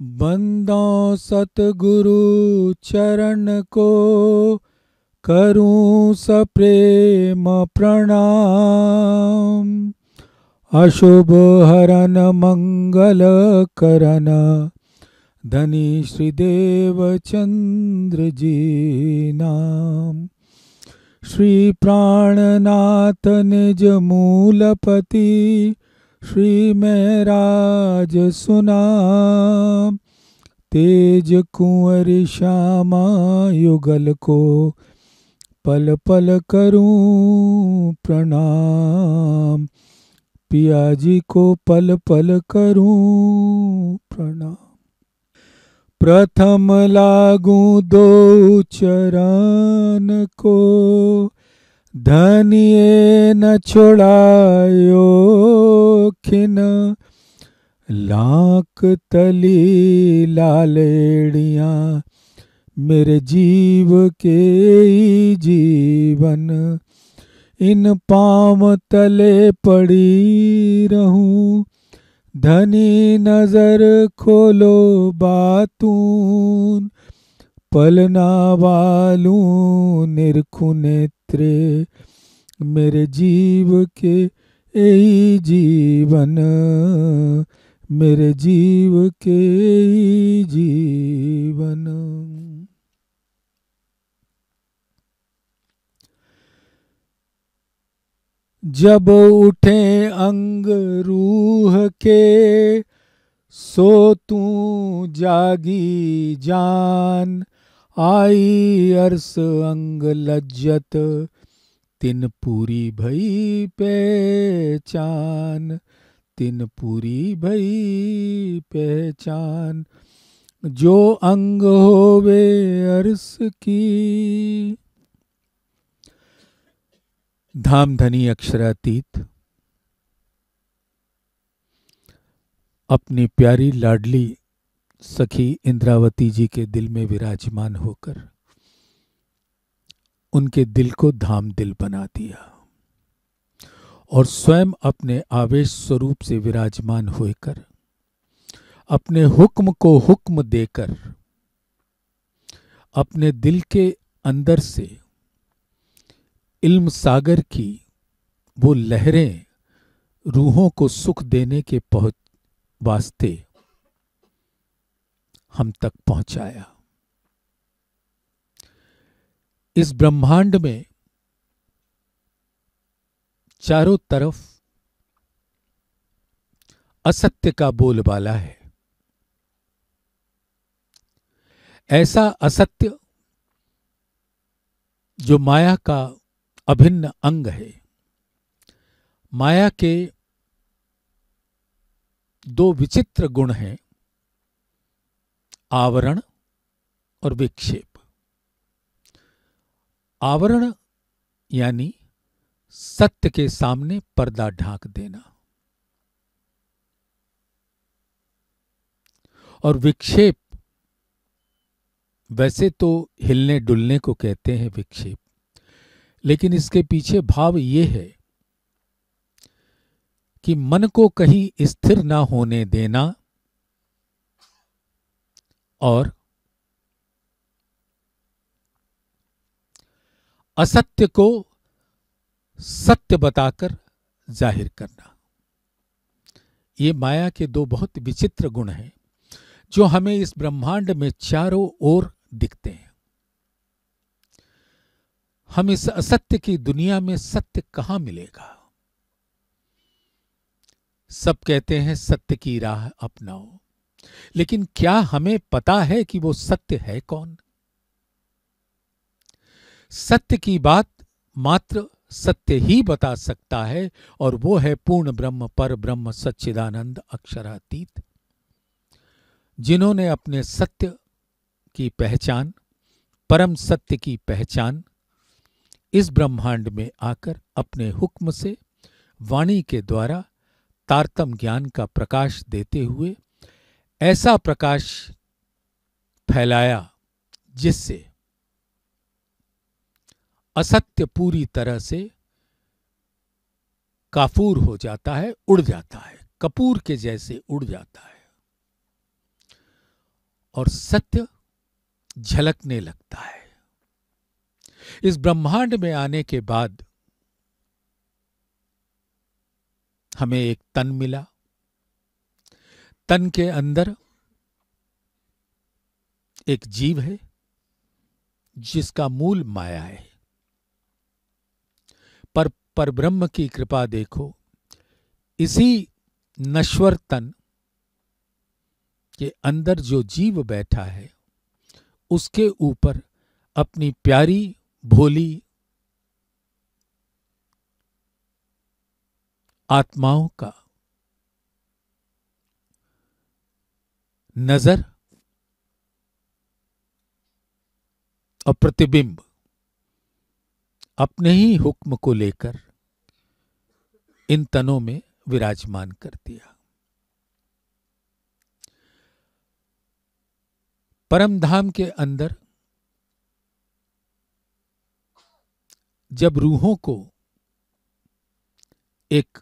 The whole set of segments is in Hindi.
बंदों सतगुरु चरण को करूं सप्रेम प्रणाम अशुभ हरण मंगल करन धनी श्रीदेव चंद्र जी नाम श्री प्राणनाथ निज मूलपति श्री महराज सुना तेज कुंवर श्यामा युगल को पल पल करूं प्रणाम पिया जी को पल पल करूं प्रणाम प्रथम लागू दो चरण को धनिए न छोड़ायो खिन लाक तली लालेड़िया मेरे जीव के जीवन इन पाम तले पड़ी रहूं धनी नजर खोलो बातून वालू निरखु नेत्र मेरे जीव के यही जीवन मेरे जीव के जीवन जब उठे अंग रूह के सो तू जागी जान आई अर्स अंग लज्जत तिन पूरी भई पहचान तिन पूरी भई पहचान जो अंग होवे अर्स की धाम धनी अक्षरातीत अपनी प्यारी लाडली सखी इंद्रावती जी के दिल में विराजमान होकर उनके दिल को धाम दिल बना दिया और स्वयं अपने आवेश स्वरूप से विराजमान होकर अपने हुक्म को हुक्म देकर अपने दिल के अंदर से इल्म सागर की वो लहरें रूहों को सुख देने के पहुंच वास्ते हम तक पहुंचाया इस ब्रह्मांड में चारों तरफ असत्य का बोलबाला है ऐसा असत्य जो माया का अभिन्न अंग है माया के दो विचित्र गुण हैं आवरण और विक्षेप आवरण यानी सत्य के सामने पर्दा ढांक देना और विक्षेप वैसे तो हिलने डुलने को कहते हैं विक्षेप लेकिन इसके पीछे भाव ये है कि मन को कहीं स्थिर ना होने देना और असत्य को सत्य बताकर जाहिर करना ये माया के दो बहुत विचित्र गुण हैं जो हमें इस ब्रह्मांड में चारों ओर दिखते हैं हम इस असत्य की दुनिया में सत्य कहां मिलेगा सब कहते हैं सत्य की राह अपनाओ लेकिन क्या हमें पता है कि वो सत्य है कौन सत्य की बात मात्र सत्य ही बता सकता है और वो है पूर्ण ब्रह्म पर ब्रह्म सच्चिदानंद अक्षरातीत जिन्होंने अपने सत्य की पहचान परम सत्य की पहचान इस ब्रह्मांड में आकर अपने हुक्म से वाणी के द्वारा तारतम ज्ञान का प्रकाश देते हुए ऐसा प्रकाश फैलाया जिससे असत्य पूरी तरह से काफूर हो जाता है उड़ जाता है कपूर के जैसे उड़ जाता है और सत्य झलकने लगता है इस ब्रह्मांड में आने के बाद हमें एक तन मिला तन के अंदर एक जीव है जिसका मूल माया है पर परब्रह्म ब्रह्म की कृपा देखो इसी नश्वर तन के अंदर जो जीव बैठा है उसके ऊपर अपनी प्यारी भोली आत्माओं का नजर और प्रतिबिंब अपने ही हुक्म को लेकर इन तनों में विराजमान कर दिया परम धाम के अंदर जब रूहों को एक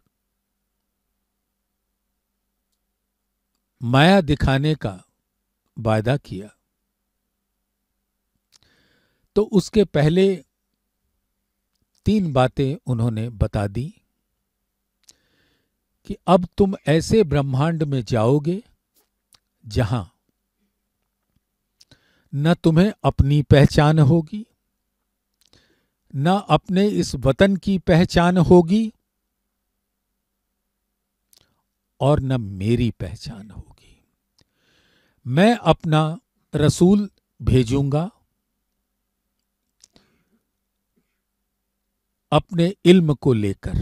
माया दिखाने का वायदा किया तो उसके पहले तीन बातें उन्होंने बता दी कि अब तुम ऐसे ब्रह्मांड में जाओगे जहां न तुम्हें अपनी पहचान होगी न अपने इस वतन की पहचान होगी और न मेरी पहचान होगी मैं अपना रसूल भेजूंगा अपने इल्म को लेकर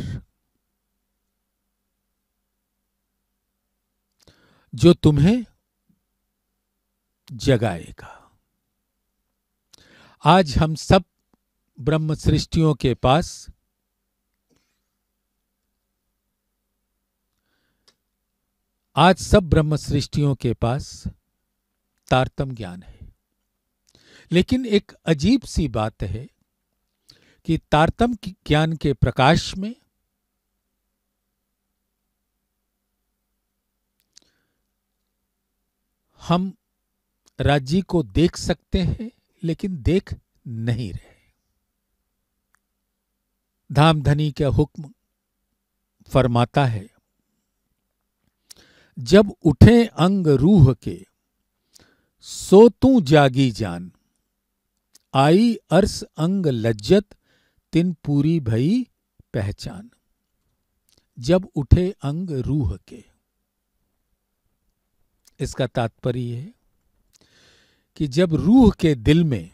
जो तुम्हें जगाएगा आज हम सब ब्रह्म सृष्टियों के पास आज सब ब्रह्म सृष्टियों के पास तारतम ज्ञान है लेकिन एक अजीब सी बात है कि तारतम ज्ञान के प्रकाश में हम राज्य को देख सकते हैं लेकिन देख नहीं रहे धाम धनी का हुक्म फरमाता है जब उठे अंग रूह के सो तू जागी जान आई अर्स अंग लज्जत तिन पूरी भई पहचान जब उठे अंग रूह के इसका तात्पर्य है कि जब रूह के दिल में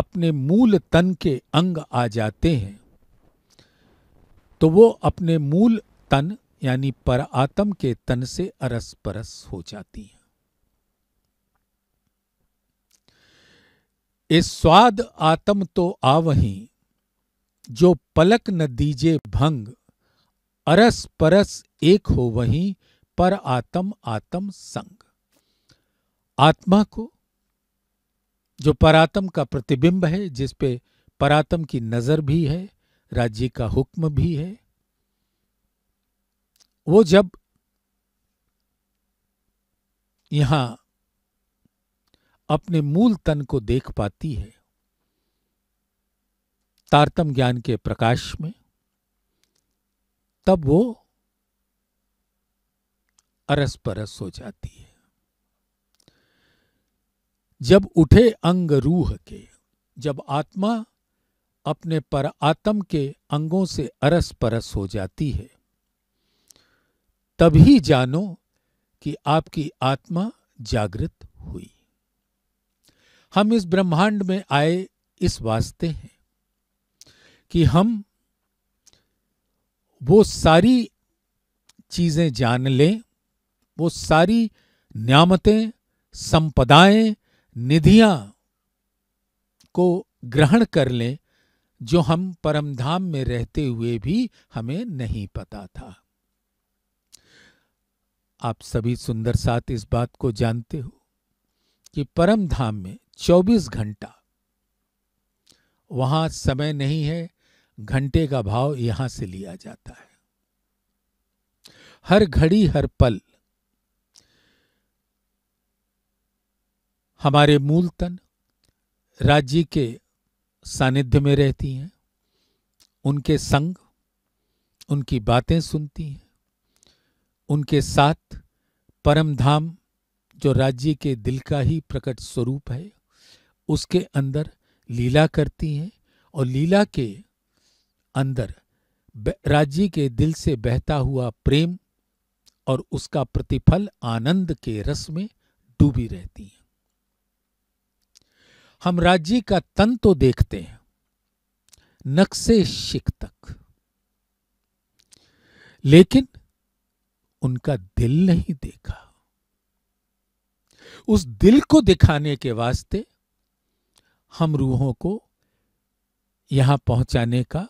अपने मूल तन के अंग आ जाते हैं तो वो अपने मूल तन यानी पर आत्म के तन से अरस परस हो जाती हैं इस स्वाद आत्म तो आवही जो पलक न दीजे भंग अरस परस एक हो वही पर आत्म आत्म संग आत्मा को जो परातम का प्रतिबिंब है जिस पे परातम की नजर भी है राज्य का हुक्म भी है वो जब यहां अपने मूल तन को देख पाती है तारतम ज्ञान के प्रकाश में तब वो अरस परस हो जाती है जब उठे अंग रूह के जब आत्मा अपने पर आत्म के अंगों से अरस परस हो जाती है तभी जानो कि आपकी आत्मा जागृत हुई हम इस ब्रह्मांड में आए इस वास्ते हैं कि हम वो सारी चीज़ें जान लें वो सारी न्यामतें संपदाएं निधियां को ग्रहण कर लें जो हम परमधाम में रहते हुए भी हमें नहीं पता था आप सभी सुंदर साथ इस बात को जानते हो कि परम धाम में 24 घंटा वहां समय नहीं है घंटे का भाव यहां से लिया जाता है हर घड़ी हर पल हमारे मूल तन राज्य के सानिध्य में रहती हैं उनके संग उनकी बातें सुनती हैं उनके साथ परमधाम जो राज्य के दिल का ही प्रकट स्वरूप है उसके अंदर लीला करती हैं और लीला के अंदर राज्य के दिल से बहता हुआ प्रेम और उसका प्रतिफल आनंद के रस में डूबी रहती हैं हम राज्य का तन तो देखते हैं नक्शे शिक तक लेकिन उनका दिल नहीं देखा उस दिल को दिखाने के वास्ते हम रूहों को यहां पहुंचाने का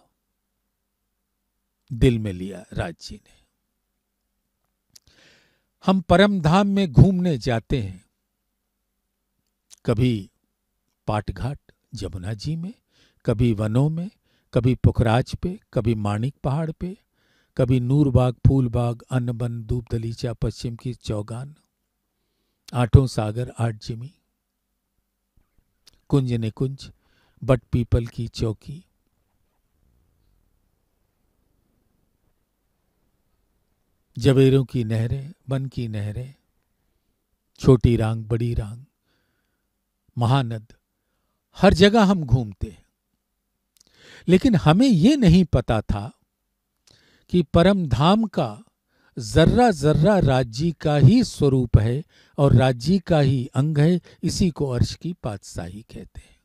दिल में लिया राज जी ने हम परम धाम में घूमने जाते हैं कभी पाटघाट जमुना जी में कभी वनों में कभी पुखराज पे कभी माणिक पहाड़ पे कभी नूरबाग फूलबाग अन्नबन धूप दलीचा पश्चिम की चौगान आठों सागर आठ जिमी कुंज ने कुंज बट पीपल की चौकी जवेरों की नहरें बन की नहरें छोटी रांग बड़ी रांग महानद हर जगह हम घूमते हैं लेकिन हमें यह नहीं पता था कि परम धाम का जर्रा जर्रा राज्य का ही स्वरूप है और राज्य का ही अंग है इसी को अर्श की पातशाही कहते हैं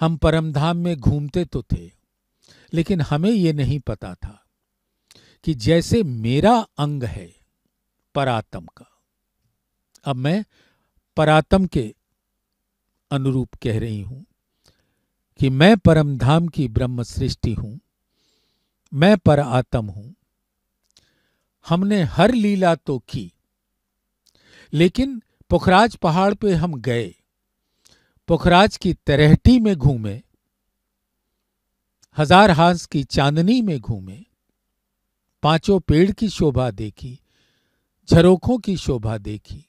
हम परम धाम में घूमते तो थे लेकिन हमें यह नहीं पता था कि जैसे मेरा अंग है परातम का अब मैं परातम के अनुरूप कह रही हूं कि मैं परम धाम की ब्रह्म सृष्टि हूं मैं पर आत्म हूं हमने हर लीला तो की लेकिन पुखराज पहाड़ पे हम गए पुखराज की तरहटी में घूमे हजार हांस की चांदनी में घूमे पांचों पेड़ की शोभा देखी झरोखों की शोभा देखी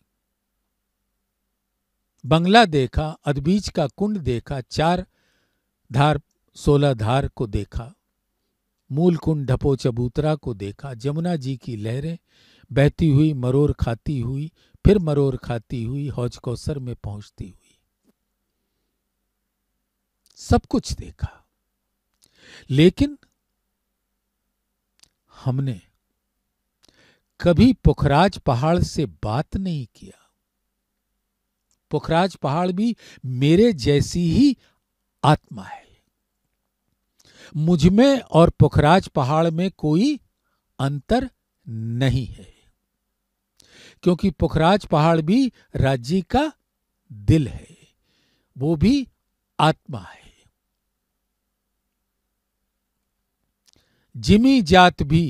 बंगला देखा अदबीज का कुंड देखा चार धार सोलह धार को देखा मूल कुंड ढपो चबूतरा को देखा जमुना जी की लहरें बहती हुई मरोर खाती हुई फिर मरोर खाती हुई हौज कौसर में पहुंचती हुई सब कुछ देखा लेकिन हमने कभी पुखराज पहाड़ से बात नहीं किया पुखराज पहाड़ भी मेरे जैसी ही आत्मा है मुझमें और पुखराज पहाड़ में कोई अंतर नहीं है क्योंकि पुखराज पहाड़ भी राज्य का दिल है वो भी आत्मा है जिमी जात भी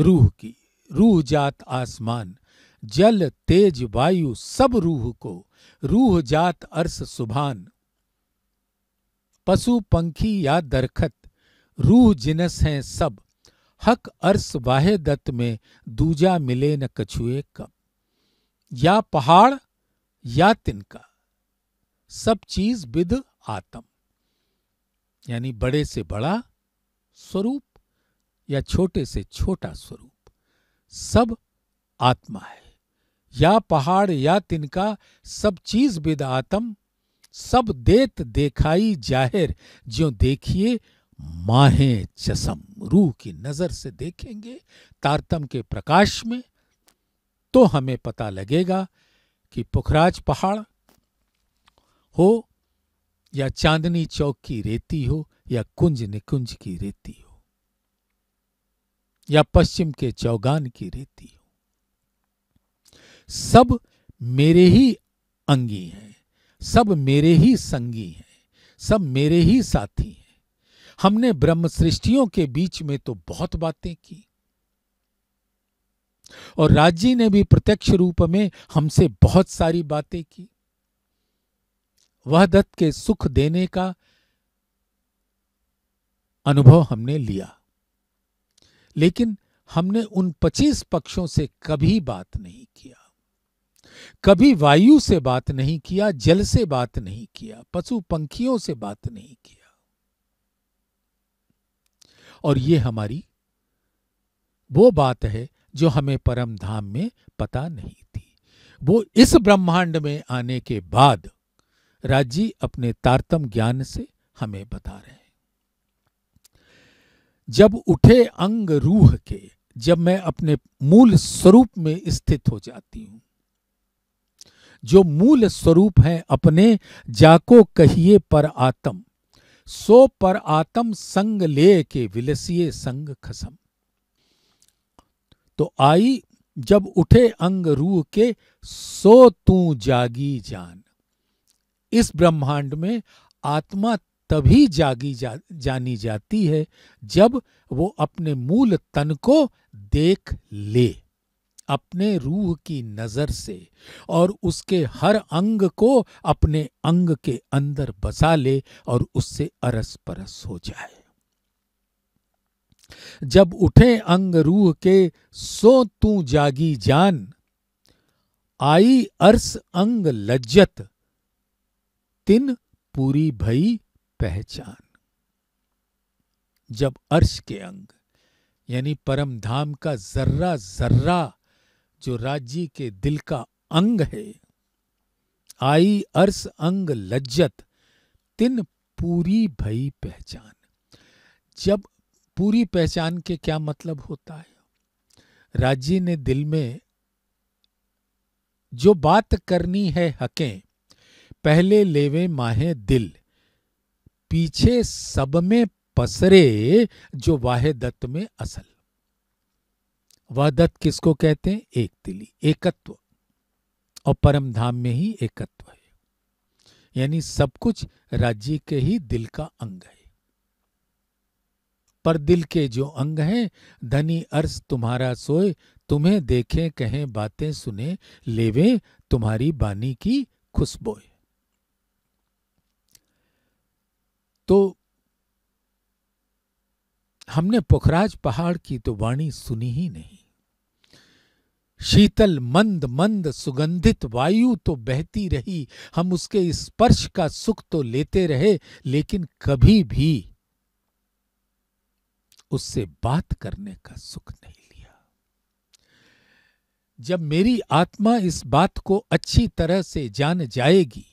रूह की रूह जात आसमान जल तेज वायु सब रूह को रूह जात अर्स सुभान पशु पंखी या दरखत रूह जिनस हैं सब हक अर्स वाहे दत्त में दूजा मिले न कछुए कब या पहाड़ या तिनका सब चीज विद आत्म यानी बड़े से बड़ा स्वरूप या छोटे से छोटा स्वरूप सब आत्मा है या पहाड़ या तिनका सब चीज विद आत्म सब देत देखाई जाहिर ज्यो देखिए माहे चसम रूह की नजर से देखेंगे तारतम के प्रकाश में तो हमें पता लगेगा कि पुखराज पहाड़ हो या चांदनी चौक की रेती हो या कुंज निकुंज की रेती हो या पश्चिम के चौगान की रेती हो सब मेरे ही अंगी हैं सब मेरे ही संगी हैं सब मेरे ही साथी हैं हमने ब्रह्म सृष्टियों के बीच में तो बहुत बातें की और राजी ने भी प्रत्यक्ष रूप में हमसे बहुत सारी बातें की वह दत्त के सुख देने का अनुभव हमने लिया लेकिन हमने उन पच्चीस पक्षों से कभी बात नहीं किया कभी वायु से बात नहीं किया जल से बात नहीं किया पशु पंखियों से बात नहीं किया और ये हमारी वो बात है जो हमें परम धाम में पता नहीं थी वो इस ब्रह्मांड में आने के बाद राजी अपने तारतम ज्ञान से हमें बता रहे हैं जब उठे अंग रूह के जब मैं अपने मूल स्वरूप में स्थित हो जाती हूं जो मूल स्वरूप हैं अपने जाको कहिए पर आतम सो पर आतम संग ले के विलसिए संग खसम तो आई जब उठे अंग रूह के सो तू जागी जान इस ब्रह्मांड में आत्मा तभी जागी जा, जानी जाती है जब वो अपने मूल तन को देख ले अपने रूह की नजर से और उसके हर अंग को अपने अंग के अंदर बसा ले और उससे अरस परस हो जाए जब उठे अंग रूह के सो तू जागी जान आई अर्स अंग लज्जत तिन पूरी भई पहचान जब अर्श के अंग यानी परम धाम का जर्रा जर्रा जो राज्य के दिल का अंग है आई अर्स अंग लज्जत तिन पूरी भई पहचान जब पूरी पहचान के क्या मतलब होता है राज्य ने दिल में जो बात करनी है हकें पहले लेवे माहे दिल पीछे सब में पसरे जो वाहे दत्त में असल वहदत किसको कहते हैं एक दिली एकत्व और परम धाम में ही एकत्व है यानी सब कुछ राज्य के ही दिल का अंग है पर दिल के जो अंग हैं धनी अर्स तुम्हारा सोए तुम्हें देखें कहें बातें सुने लेवे तुम्हारी बानी की खुशबोए तो हमने पुखराज पहाड़ की तो वाणी सुनी ही नहीं शीतल मंद मंद सुगंधित वायु तो बहती रही हम उसके स्पर्श का सुख तो लेते रहे लेकिन कभी भी उससे बात करने का सुख नहीं लिया जब मेरी आत्मा इस बात को अच्छी तरह से जान जाएगी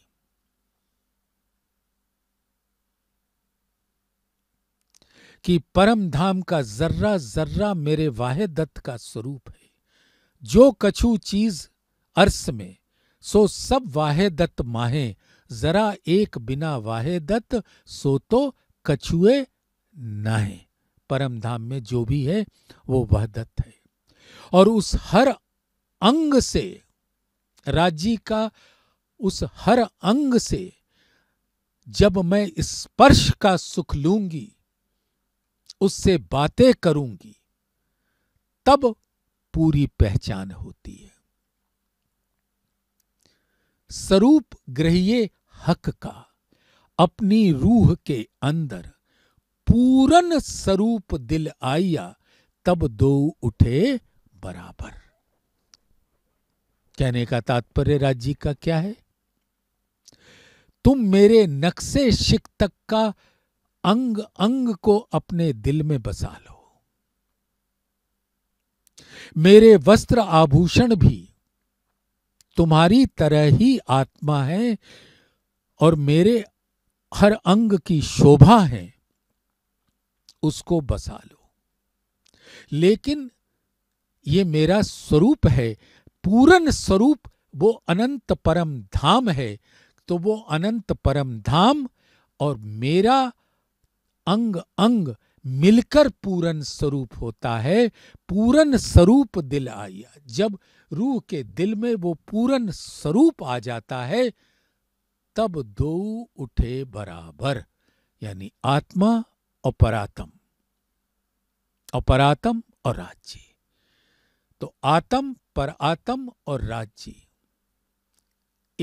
कि परम धाम का जर्रा जर्रा मेरे वाहे दत्त का स्वरूप है जो कछु चीज अर्स में सो सब वाहे दत्त माहे जरा एक बिना वाहे दत्त सो तो कछुए नाहे परम धाम में जो भी है वो वह दत्त है और उस हर अंग से राजी का उस हर अंग से जब मैं स्पर्श का सुख लूंगी उससे बातें करूंगी तब पूरी पहचान होती है स्वरूप ग्रहिए हक का अपनी रूह के अंदर पूरन स्वरूप दिल आया तब दो उठे बराबर कहने का तात्पर्य राज्य का क्या है तुम मेरे नक्शे शिक तक का अंग अंग को अपने दिल में बसा लो मेरे वस्त्र आभूषण भी तुम्हारी तरह ही आत्मा है और मेरे हर अंग की शोभा है उसको बसा लो लेकिन ये मेरा स्वरूप है पूर्ण स्वरूप वो अनंत परम धाम है तो वो अनंत परम धाम और मेरा अंग अंग मिलकर पूरन स्वरूप होता है पूरन स्वरूप दिल आया जब रूह के दिल में वो पूरन स्वरूप आ जाता है तब दो उठे बराबर यानी आत्मा और परातम अपरातम और राज्य तो आतम पर आतम और राज्य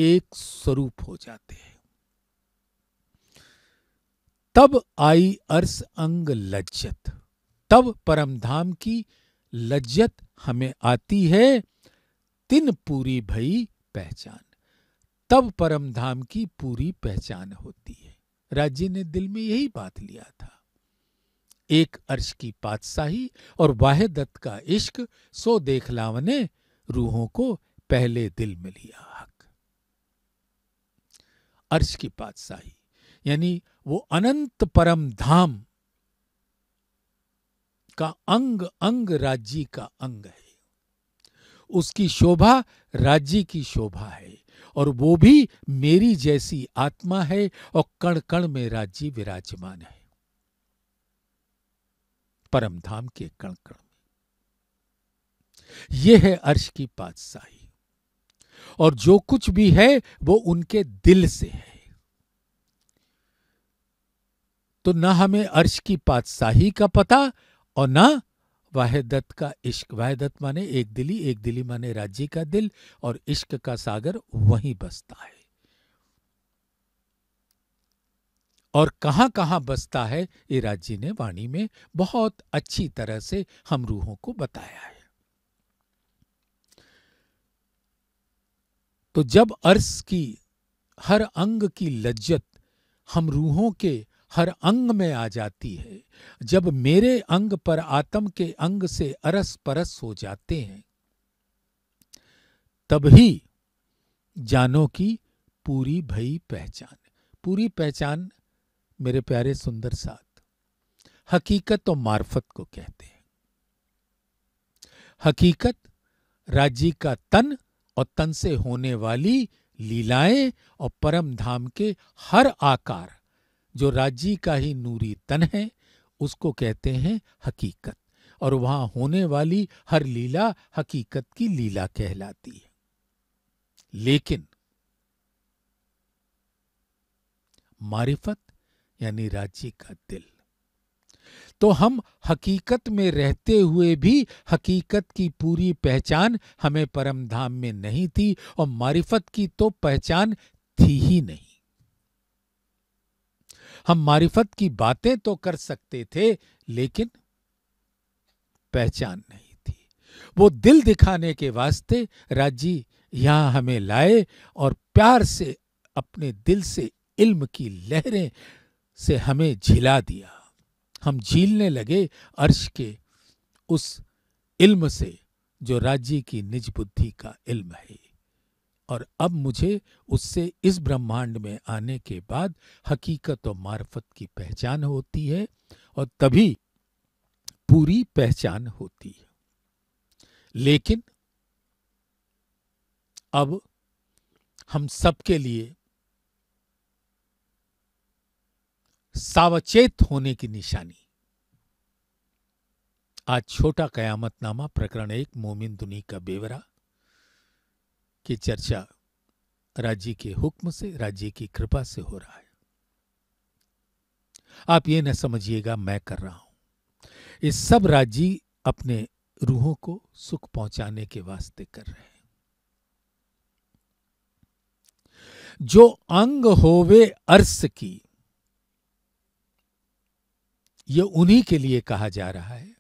एक स्वरूप हो जाते हैं तब आई अर्स अंग लज्जत तब परमधाम की लज्जत हमें आती है तिन पूरी भई पहचान तब परमधाम की पूरी पहचान होती है राज्य ने दिल में यही बात लिया था एक अर्श की पातशाही और दत्त का इश्क सो देखलाव ने रूहों को पहले दिल में लिया हक अर्श की पातशाही यानी वो अनंत परम धाम का अंग अंग राज्य का अंग है उसकी शोभा राज्य की शोभा है और वो भी मेरी जैसी आत्मा है और कण कण में राज्य विराजमान है परम धाम के कण कण में यह है अर्श की पातशाही और जो कुछ भी है वो उनके दिल से है तो न हमें अर्श की पातशाही का पता और न वाहदत का इश्क वाहदत माने एक दिली एक दिली माने राज्य का दिल और इश्क का सागर वहीं बसता है और कहां कहां बसता है ये राज्य ने वाणी में बहुत अच्छी तरह से हम रूहों को बताया है तो जब अर्श की हर अंग की लज्जत हम रूहों के हर अंग में आ जाती है जब मेरे अंग पर आत्म के अंग से अरस परस हो जाते हैं तब ही जानो की पूरी भई पहचान पूरी पहचान मेरे प्यारे सुंदर साथ हकीकत और मार्फत को कहते हैं हकीकत राज्य का तन और तन से होने वाली लीलाएं और परम धाम के हर आकार जो राज्य का ही नूरी तन है उसको कहते हैं हकीकत और वहां होने वाली हर लीला हकीकत की लीला कहलाती है लेकिन मारिफत यानी राज्य का दिल तो हम हकीकत में रहते हुए भी हकीकत की पूरी पहचान हमें परमधाम में नहीं थी और मारिफत की तो पहचान थी ही नहीं हम मारिफत की बातें तो कर सकते थे लेकिन पहचान नहीं थी वो दिल दिखाने के वास्ते राजी यहां हमें लाए और प्यार से अपने दिल से इल्म की लहरें से हमें झिला दिया हम झीलने लगे अर्श के उस इल्म से जो राज्य की निज बुद्धि का इल्म है और अब मुझे उससे इस ब्रह्मांड में आने के बाद हकीकत और मार्फत की पहचान होती है और तभी पूरी पहचान होती है लेकिन अब हम सबके लिए सावचेत होने की निशानी आज छोटा कयामतनामा प्रकरण एक मोमिन दुनी का बेवरा की चर्चा राज्य के हुक्म से राज्य की कृपा से हो रहा है आप ये न समझिएगा मैं कर रहा हूं ये सब राज्य अपने रूहों को सुख पहुंचाने के वास्ते कर रहे हैं जो अंग होवे अर्स की यह उन्हीं के लिए कहा जा रहा है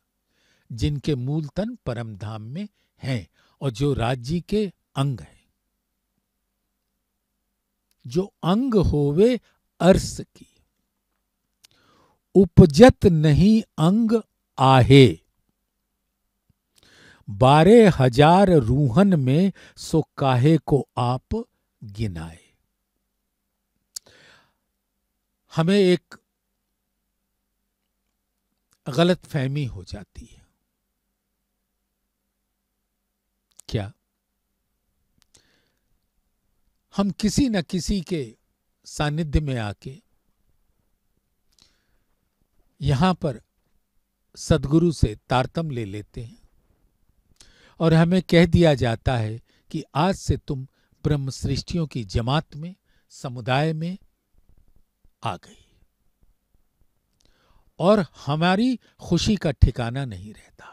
जिनके मूलतन परमधाम में हैं और जो राज्य के अंग हैं जो अंग होवे अर्स की उपजत नहीं अंग आहे बारह हजार रूहन में सो काहे को आप गिनाए हमें एक गलत फहमी हो जाती है क्या हम किसी न किसी के सानिध्य में आके यहां पर सदगुरु से तारतम ले लेते हैं और हमें कह दिया जाता है कि आज से तुम ब्रह्म सृष्टियों की जमात में समुदाय में आ गई और हमारी खुशी का ठिकाना नहीं रहता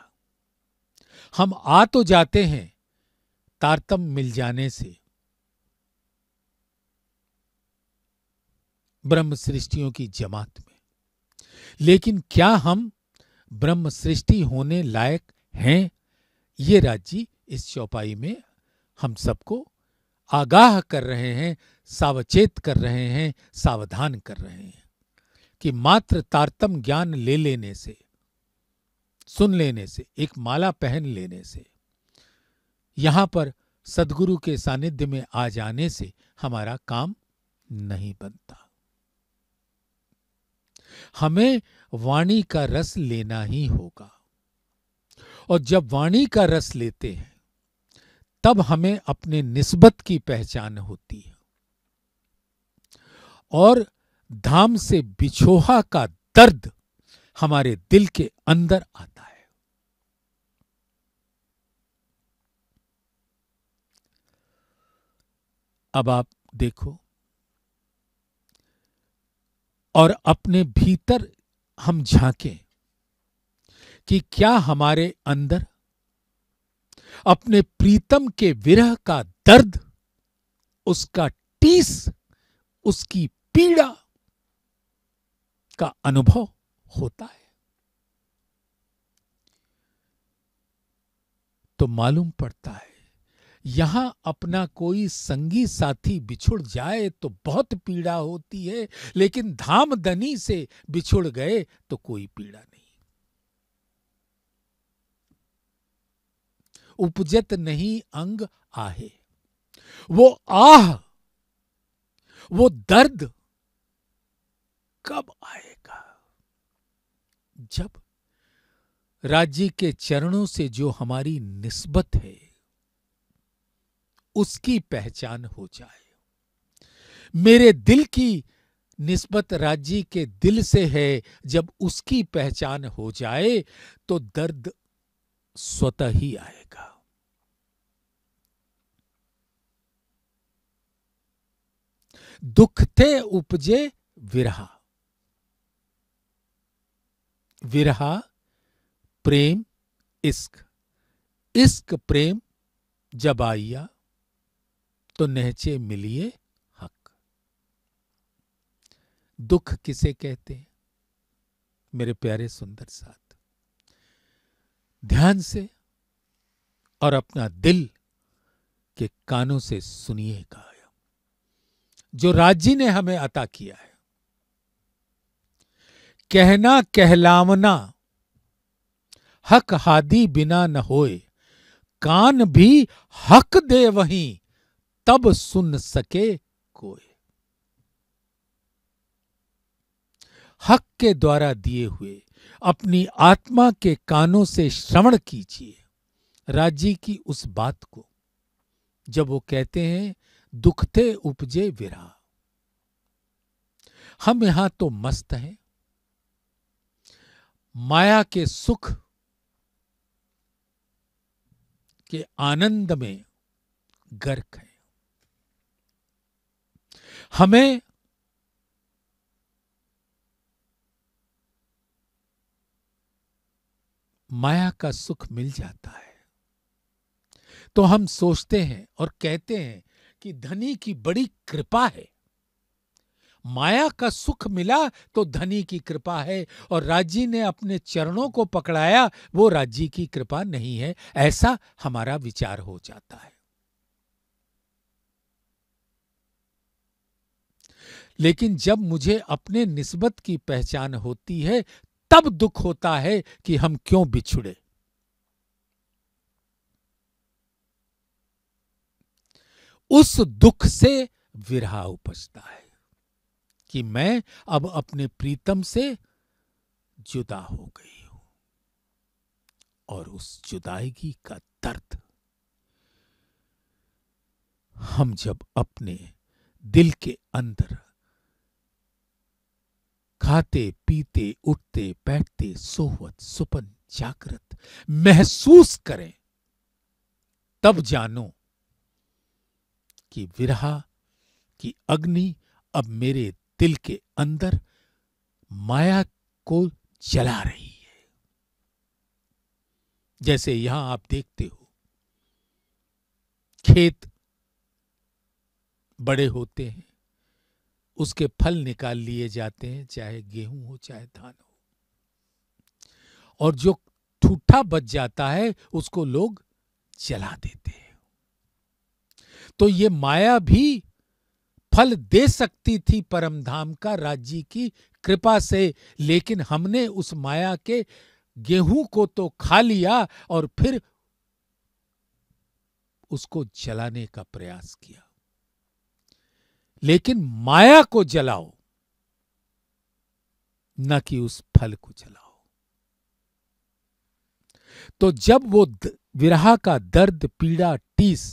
हम आ तो जाते हैं तारतम मिल जाने से ब्रह्म सृष्टियों की जमात में लेकिन क्या हम ब्रह्म सृष्टि होने लायक हैं ये राज्य इस चौपाई में हम सबको आगाह कर रहे हैं सावचेत कर रहे हैं सावधान कर रहे हैं कि मात्र तारतम ज्ञान ले लेने से सुन लेने से एक माला पहन लेने से यहां पर सदगुरु के सानिध्य में आ जाने से हमारा काम नहीं बनता हमें वाणी का रस लेना ही होगा और जब वाणी का रस लेते हैं तब हमें अपने निस्बत की पहचान होती है और धाम से बिछोहा का दर्द हमारे दिल के अंदर आता है अब आप देखो और अपने भीतर हम झांकें कि क्या हमारे अंदर अपने प्रीतम के विरह का दर्द उसका टीस उसकी पीड़ा का अनुभव होता है तो मालूम पड़ता है यहां अपना कोई संगी साथी बिछुड़ जाए तो बहुत पीड़ा होती है लेकिन धनी से बिछुड़ गए तो कोई पीड़ा नहीं उपजत नहीं अंग आहे वो आह वो दर्द कब आएगा जब राज्य के चरणों से जो हमारी निस्बत है उसकी पहचान हो जाए मेरे दिल की निस्बत राजी के दिल से है जब उसकी पहचान हो जाए तो दर्द स्वतः ही आएगा दुख थे उपजे विरहा विरहा प्रेम इश्क इश्क प्रेम जब आइया तो नहचे मिलिए हक दुख किसे कहते हैं मेरे प्यारे सुंदर साथ ध्यान से और अपना दिल के कानों से सुनिए कहा जो राजी ने हमें अता किया है कहना कहलावना हक हादी बिना न होए कान भी हक दे वहीं तब सुन सके कोई हक के द्वारा दिए हुए अपनी आत्मा के कानों से श्रवण कीजिए राजी की उस बात को जब वो कहते हैं दुखते उपजे विरा हम यहां तो मस्त हैं माया के सुख के आनंद में गर्क है हमें माया का सुख मिल जाता है तो हम सोचते हैं और कहते हैं कि धनी की बड़ी कृपा है माया का सुख मिला तो धनी की कृपा है और राजी ने अपने चरणों को पकड़ाया वो राजी की कृपा नहीं है ऐसा हमारा विचार हो जाता है लेकिन जब मुझे अपने निस्बत की पहचान होती है तब दुख होता है कि हम क्यों बिछुड़े उस दुख से विरहा उपजता है कि मैं अब अपने प्रीतम से जुदा हो गई हूं और उस जुदाईगी का दर्द हम जब अपने दिल के अंदर खाते पीते उठते बैठते सोहवत सुपन जागृत महसूस करें तब जानो कि विरहा की अग्नि अब मेरे दिल के अंदर माया को जला रही है जैसे यहां आप देखते हो खेत बड़े होते हैं उसके फल निकाल लिए जाते हैं चाहे गेहूं हो चाहे धान हो और जो ठूठा बच जाता है उसको लोग जला देते हैं तो ये माया भी फल दे सकती थी परमधाम का राज्य की कृपा से लेकिन हमने उस माया के गेहूं को तो खा लिया और फिर उसको जलाने का प्रयास किया लेकिन माया को जलाओ न कि उस फल को जलाओ तो जब वो विरह का दर्द पीड़ा टीस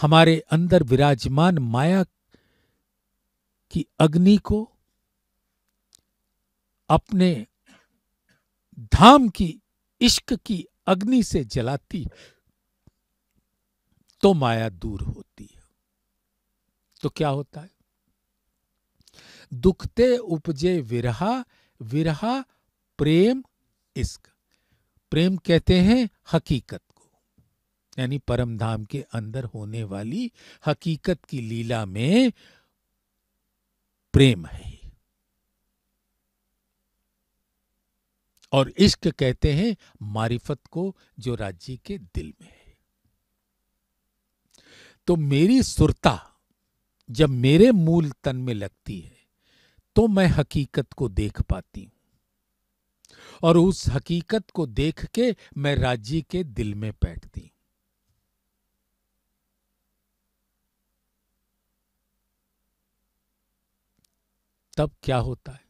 हमारे अंदर विराजमान माया की अग्नि को अपने धाम की इश्क की अग्नि से जलाती तो माया दूर होती है तो क्या होता है दुखते उपजे विरहा विरहा प्रेम इश्क प्रेम कहते हैं हकीकत को यानी परम धाम के अंदर होने वाली हकीकत की लीला में प्रेम है और इश्क कहते हैं मारिफत को जो राज्य के दिल में है तो मेरी सुरता जब मेरे मूल तन में लगती है तो मैं हकीकत को देख पाती हूं और उस हकीकत को देख के मैं राज्य के दिल में बैठती हूं तब क्या होता है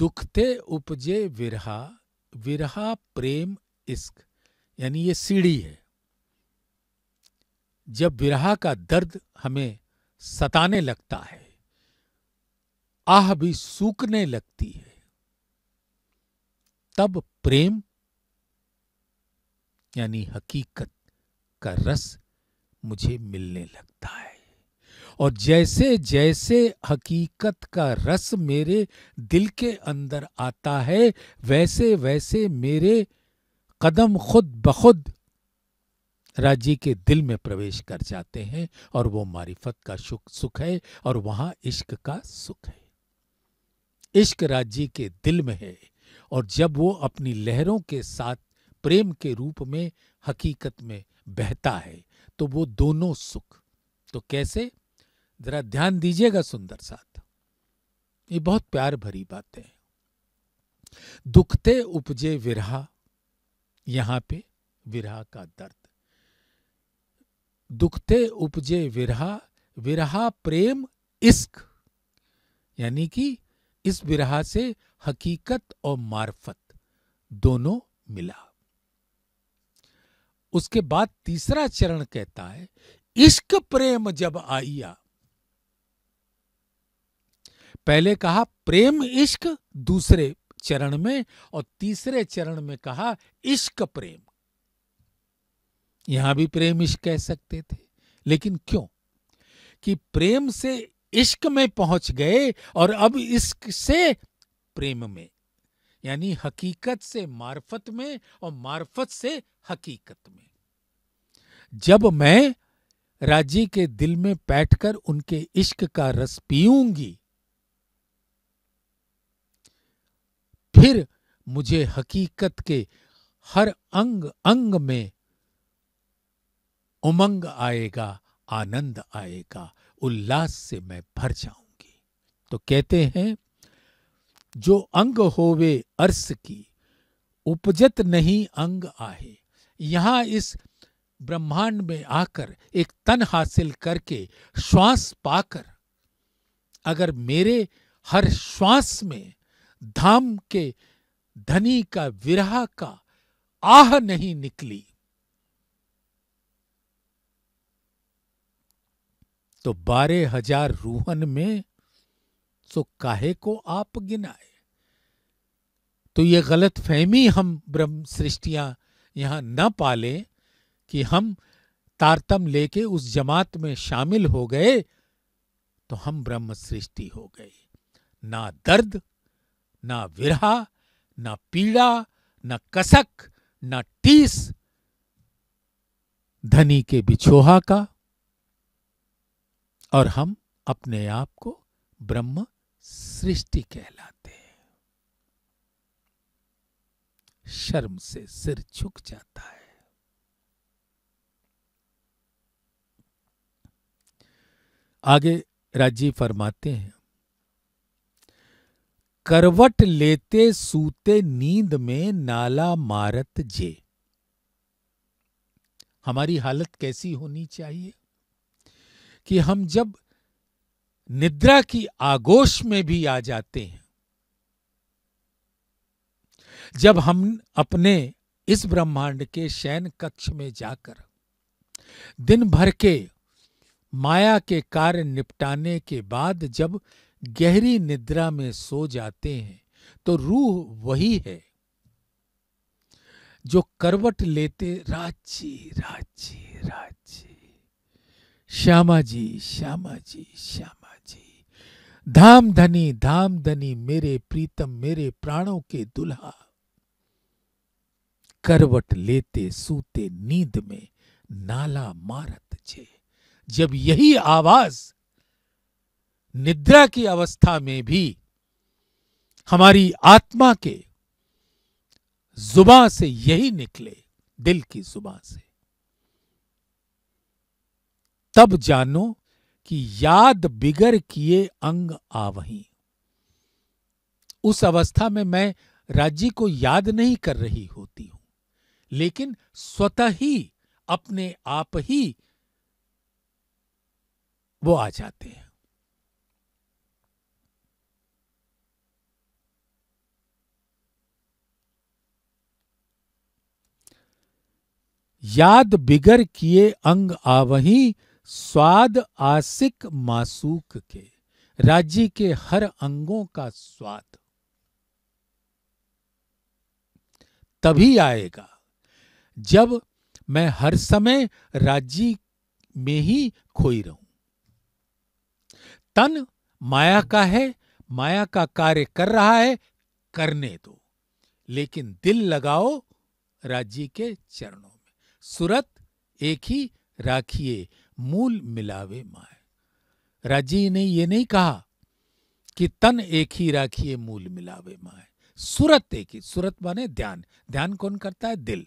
दुखते उपजे विरहा विरहा प्रेम इश्क यानी ये सीढ़ी है जब विरह का दर्द हमें सताने लगता है आह भी सूखने लगती है तब प्रेम यानी हकीकत का रस मुझे मिलने लगता है और जैसे जैसे हकीकत का रस मेरे दिल के अंदर आता है वैसे वैसे मेरे कदम खुद बखुद राज्य के दिल में प्रवेश कर जाते हैं और वो मारिफत का सुख सुख है और वहां इश्क का सुख है इश्क राज्य के दिल में है और जब वो अपनी लहरों के साथ प्रेम के रूप में हकीकत में बहता है तो वो दोनों सुख तो कैसे जरा ध्यान दीजिएगा सुंदर साथ ये बहुत प्यार भरी बातें दुखते उपजे विरहा यहां पे विरह का दर्द दुखते उपजे विरहा विरहा प्रेम इश्क यानी कि इस विरहा से हकीकत और मार्फत दोनों मिला उसके बाद तीसरा चरण कहता है इश्क प्रेम जब आइया पहले कहा प्रेम इश्क दूसरे चरण में और तीसरे चरण में कहा इश्क प्रेम यहां भी प्रेम इश्क कह सकते थे लेकिन क्यों कि प्रेम से इश्क में पहुंच गए और अब इश्क से प्रेम में यानी हकीकत से मार्फत में और मार्फत से हकीकत में जब मैं राजी के दिल में बैठकर उनके इश्क का रस पीऊंगी फिर मुझे हकीकत के हर अंग अंग में उमंग आएगा आनंद आएगा उल्लास से मैं भर जाऊंगी तो कहते हैं जो अंग होवे अर्स की उपजत नहीं अंग आहे यहां इस ब्रह्मांड में आकर एक तन हासिल करके श्वास पाकर अगर मेरे हर श्वास में धाम के धनी का विरह का आह नहीं निकली तो बारह हजार रूहन में सो काहे को आप गिनाए तो ये गलत फहमी हम ब्रह्म सृष्टियां यहां न पाले कि हम तारतम लेके उस जमात में शामिल हो गए तो हम ब्रह्म सृष्टि हो गए ना दर्द ना विरहा ना पीड़ा ना कसक ना टीस धनी के बिछोहा का और हम अपने आप को ब्रह्म सृष्टि कहलाते हैं शर्म से सिर झुक जाता है आगे राजीव फरमाते हैं करवट लेते सूते नींद में नाला मारत जे हमारी हालत कैसी होनी चाहिए कि हम जब निद्रा की आगोश में भी आ जाते हैं जब हम अपने इस ब्रह्मांड के शयन कक्ष में जाकर दिन भर के माया के कार्य निपटाने के बाद जब गहरी निद्रा में सो जाते हैं तो रूह वही है जो करवट लेते राजी राजी राजी श्यामा जी श्यामा जी श्यामा जी धाम धनी धाम धनी मेरे प्रीतम मेरे प्राणों के दुल्हा करवट लेते सूते नींद में नाला मारत छे जब यही आवाज निद्रा की अवस्था में भी हमारी आत्मा के जुबा से यही निकले दिल की जुबा से तब जानो कि याद बिगर किए अंग आवही उस अवस्था में मैं राज्य को याद नहीं कर रही होती हूं लेकिन स्वतः ही अपने आप ही वो आ जाते हैं याद बिगर किए अंग आवही स्वाद आसिक मासूक के राज्य के हर अंगों का स्वाद तभी आएगा जब मैं हर समय राज्य में ही खोई रहूं तन माया का है माया का कार्य कर रहा है करने दो लेकिन दिल लगाओ राज्य के चरणों में सुरत एक ही राखिए मूल मिलावे माए राज्य ने ये नहीं कहा कि तन एक ही राखिए मूल मिलावे माए सूरत एक ही सूरत माने ध्यान ध्यान कौन करता है दिल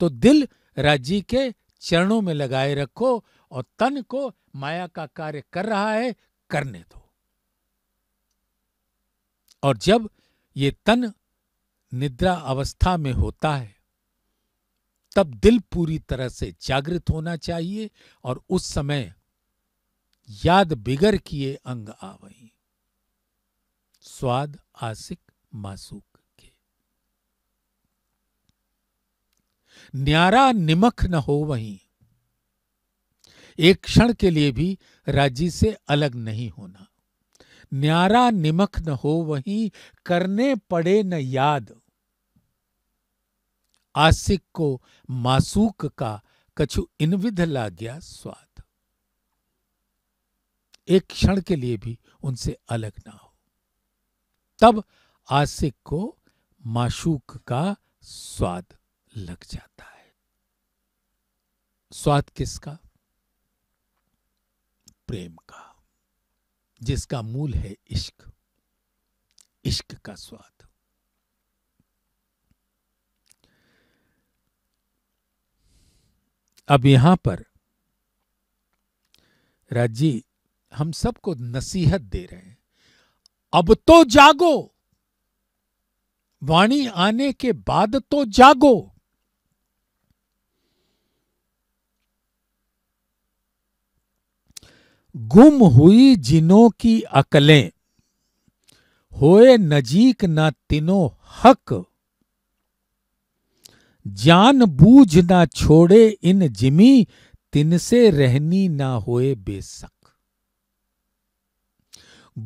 तो दिल राजी के चरणों में लगाए रखो और तन को माया का कार्य कर रहा है करने दो और जब ये तन निद्रा अवस्था में होता है तब दिल पूरी तरह से जागृत होना चाहिए और उस समय याद बिगर किए अंग आवई स्वाद आसिक मासूक के न्यारा निमख न हो वहीं एक क्षण के लिए भी राजी से अलग नहीं होना न्यारा निमख न हो वहीं करने पड़े न याद आसिक को मासूक का कछु इनविध ला गया स्वाद एक क्षण के लिए भी उनसे अलग ना हो तब आसिक को माशूक का स्वाद लग जाता है स्वाद किसका प्रेम का जिसका मूल है इश्क इश्क का स्वाद अब यहां पर राजी हम सबको नसीहत दे रहे हैं अब तो जागो वाणी आने के बाद तो जागो गुम हुई जिनों की अकलें होए नजीक ना तिनो हक जान बूझ ना छोड़े इन जिमी तिनसे रहनी ना होए बेसक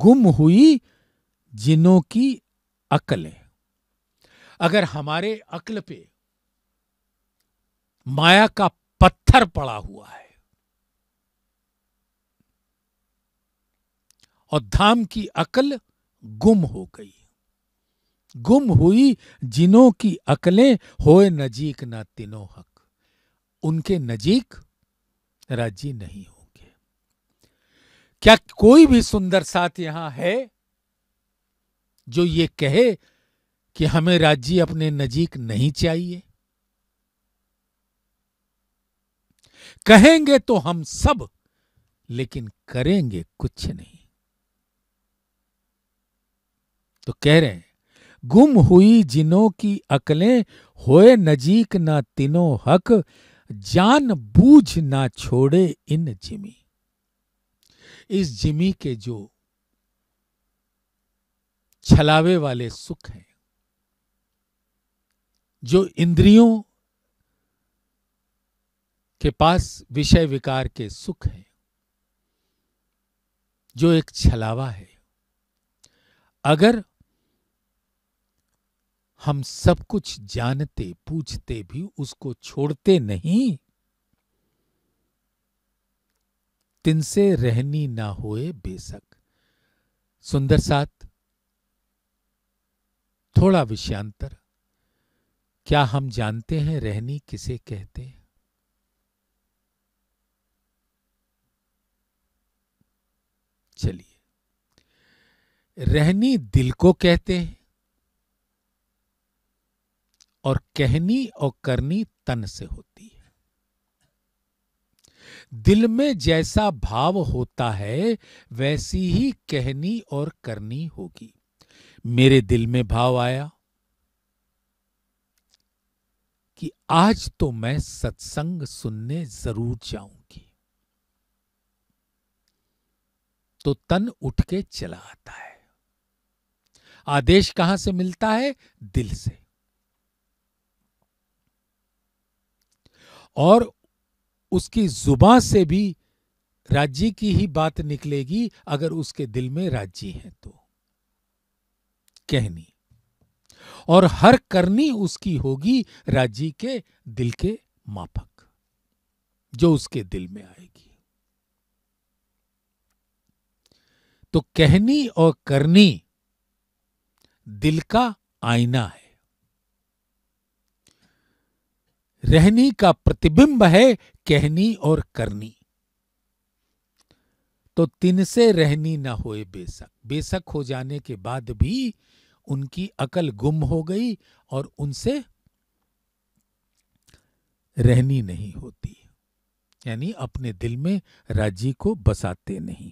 गुम हुई जिनों की अकलें अगर हमारे अकल पे माया का पत्थर पड़ा हुआ है और धाम की अकल गुम हो गई गुम हुई जिनों की अकलें होए नजीक ना तीनों हक उनके नजीक राजी नहीं होंगे क्या कोई भी सुंदर साथ यहां है जो ये कहे कि हमें राज्य अपने नजीक नहीं चाहिए कहेंगे तो हम सब लेकिन करेंगे कुछ नहीं तो कह रहे हैं गुम हुई जिनों की अकलें होए नजीक ना तीनों हक जान बूझ ना छोड़े इन जिमी इस जिमी के जो छलावे वाले सुख हैं जो इंद्रियों के पास विषय विकार के सुख हैं जो एक छलावा है अगर हम सब कुछ जानते पूछते भी उसको छोड़ते नहीं तिनसे रहनी ना होए बेशक सुंदर साथ थोड़ा विषयांतर क्या हम जानते हैं रहनी किसे कहते हैं चलिए रहनी दिल को कहते हैं और कहनी और करनी तन से होती है दिल में जैसा भाव होता है वैसी ही कहनी और करनी होगी मेरे दिल में भाव आया कि आज तो मैं सत्संग सुनने जरूर जाऊंगी तो तन उठ के चला आता है आदेश कहां से मिलता है दिल से और उसकी जुबा से भी राज्य की ही बात निकलेगी अगर उसके दिल में राज्य है तो कहनी और हर करनी उसकी होगी राज्य के दिल के मापक जो उसके दिल में आएगी तो कहनी और करनी दिल का आईना है रहनी का प्रतिबिंब है कहनी और करनी तो तिन से रहनी ना होए बेशक बेशक हो जाने के बाद भी उनकी अकल गुम हो गई और उनसे रहनी नहीं होती यानी अपने दिल में राज्य को बसाते नहीं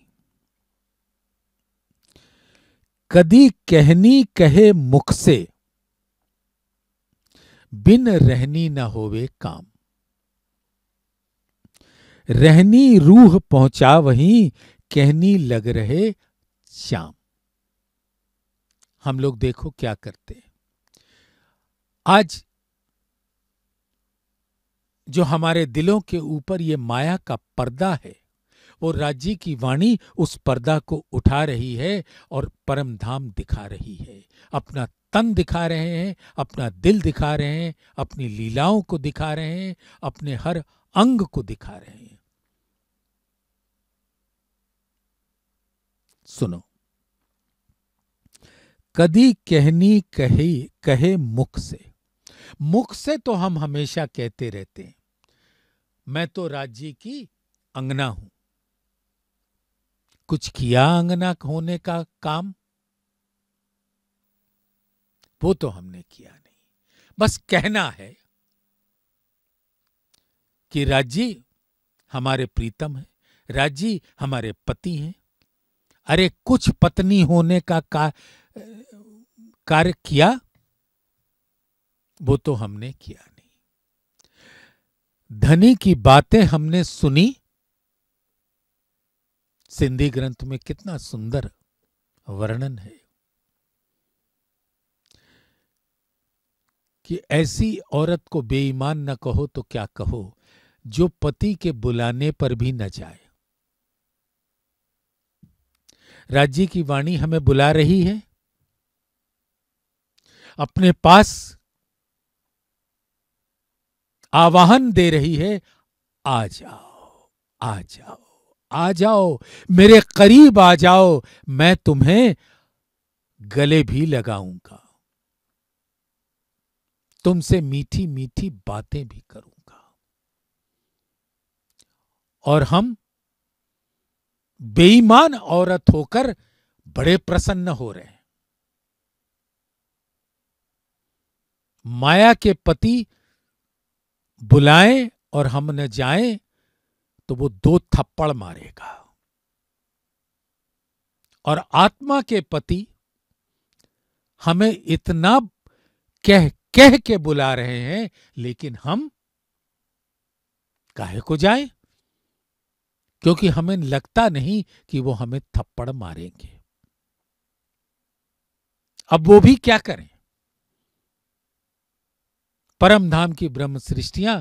कदी कहनी कहे मुख से बिन रहनी न होवे काम रहनी रूह पहुंचा वहीं कहनी लग रहे श्याम हम लोग देखो क्या करते हैं आज जो हमारे दिलों के ऊपर ये माया का पर्दा है वो राज्य की वाणी उस पर्दा को उठा रही है और परम धाम दिखा रही है अपना तन दिखा रहे हैं अपना दिल दिखा रहे हैं अपनी लीलाओं को दिखा रहे हैं अपने हर अंग को दिखा रहे हैं सुनो कदी कहनी कहे कहे मुख से मुख से तो हम हमेशा कहते रहते हैं मैं तो राज्य की अंगना हूं कुछ किया अंगना होने का काम वो तो हमने किया नहीं बस कहना है कि राजी हमारे प्रीतम है राजी हमारे पति हैं अरे कुछ पत्नी होने का, का कार्य किया वो तो हमने किया नहीं धनी की बातें हमने सुनी सिंधी ग्रंथ में कितना सुंदर वर्णन है कि ऐसी औरत को बेईमान न कहो तो क्या कहो जो पति के बुलाने पर भी न जाए राज्य की वाणी हमें बुला रही है अपने पास आवाहन दे रही है आ जाओ आ जाओ आ जाओ मेरे करीब आ जाओ मैं तुम्हें गले भी लगाऊंगा तुमसे मीठी मीठी बातें भी करूंगा और हम बेईमान औरत होकर बड़े प्रसन्न हो रहे हैं माया के पति बुलाएं और हम न जाएं तो वो दो थप्पड़ मारेगा और आत्मा के पति हमें इतना कह कह के बुला रहे हैं लेकिन हम काहे को जाए क्योंकि हमें लगता नहीं कि वो हमें थप्पड़ मारेंगे अब वो भी क्या करें परम धाम की ब्रह्म सृष्टियां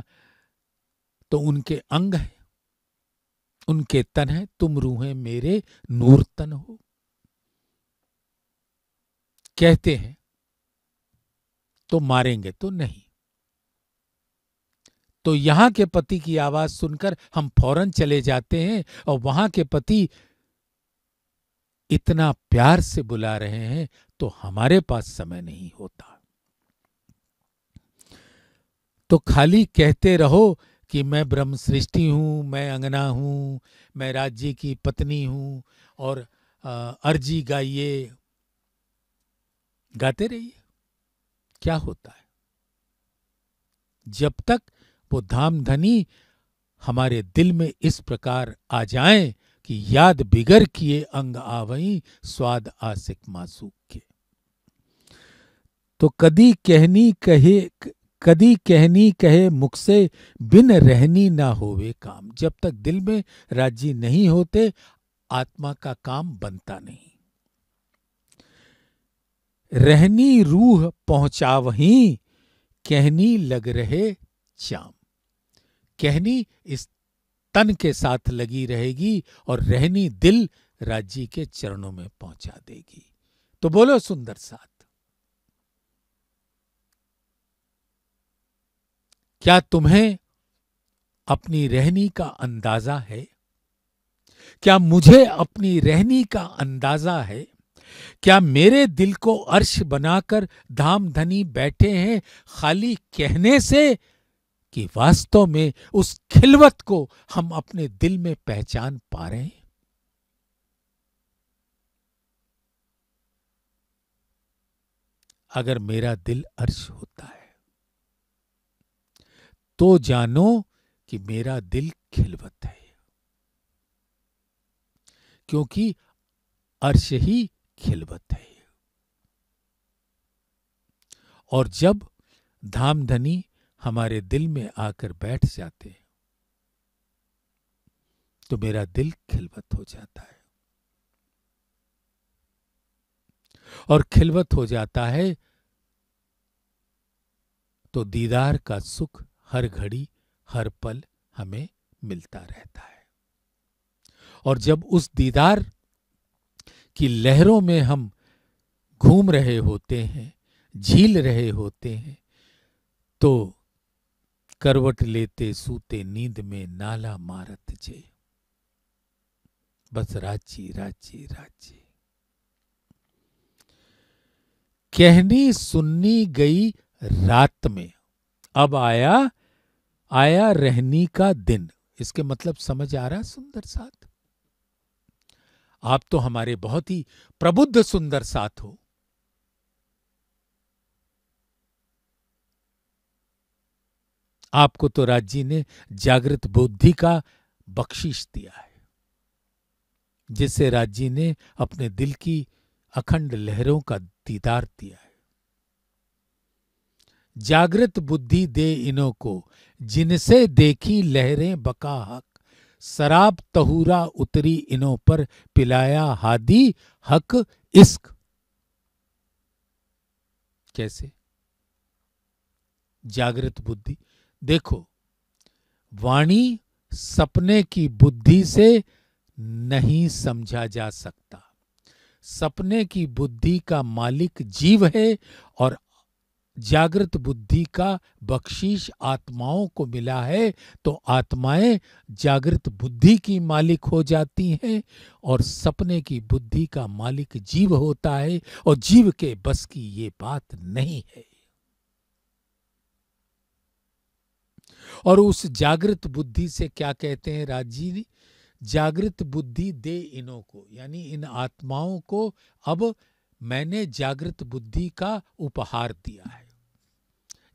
तो उनके अंग हैं उनके तन है तुम रूहे मेरे नूर तन हो कहते हैं तो मारेंगे तो नहीं तो यहां के पति की आवाज सुनकर हम फौरन चले जाते हैं और वहां के पति इतना प्यार से बुला रहे हैं तो हमारे पास समय नहीं होता तो खाली कहते रहो कि मैं ब्रह्म सृष्टि हूं मैं अंगना हूं मैं राज्य की पत्नी हूं और अर्जी गाइए गाते रहिए क्या होता है जब तक वो धामधनी हमारे दिल में इस प्रकार आ जाए कि याद बिगर किए अंग आवई स्वाद आसिक मासूक के तो कदी कहनी कहे कदी कहनी कहे मुख से बिन रहनी ना होवे काम जब तक दिल में राजी नहीं होते आत्मा का काम बनता नहीं रहनी रूह पहुंचा वहीं कहनी लग रहे चाम कहनी इस तन के साथ लगी रहेगी और रहनी दिल राज्य के चरणों में पहुंचा देगी तो बोलो सुंदर साथ क्या तुम्हें अपनी रहनी का अंदाजा है क्या मुझे अपनी रहनी का अंदाजा है क्या मेरे दिल को अर्श बनाकर धाम धनी बैठे हैं खाली कहने से कि वास्तव में उस खिलवत को हम अपने दिल में पहचान पा रहे हैं अगर मेरा दिल अर्श होता है तो जानो कि मेरा दिल खिलवत है क्योंकि अर्श ही खिलवत है और जब धाम धनी हमारे दिल में आकर बैठ जाते हैं तो मेरा दिल खिलवत हो जाता है और खिलवत हो जाता है तो दीदार का सुख हर घड़ी हर पल हमें मिलता रहता है और जब उस दीदार की लहरों में हम घूम रहे होते हैं झील रहे होते हैं तो करवट लेते सूते नींद में नाला मारत जे बस रांची रांची रांची कहनी सुननी गई रात में अब आया आया रहनी का दिन इसके मतलब समझ आ रहा सुंदर साथ आप तो हमारे बहुत ही प्रबुद्ध सुंदर साथ हो आपको तो राज जी ने जागृत बुद्धि का बख्शीश दिया है जिससे राज जी ने अपने दिल की अखंड लहरों का दीदार दिया है जागृत बुद्धि दे इनों को जिनसे देखी लहरें बका हक शराब तहूरा उतरी इनों पर पिलाया हादी हक इश्क कैसे जागृत बुद्धि देखो वाणी सपने की बुद्धि से नहीं समझा जा सकता सपने की बुद्धि का मालिक जीव है और जागृत बुद्धि का बख्शीश आत्माओं को मिला है तो आत्माएं जागृत बुद्धि की मालिक हो जाती हैं और सपने की बुद्धि का मालिक जीव होता है और जीव के बस की ये बात नहीं है और उस जागृत बुद्धि से क्या कहते हैं राजी जागृत बुद्धि दे इनों को यानी इन आत्माओं को अब मैंने जागृत बुद्धि का उपहार दिया है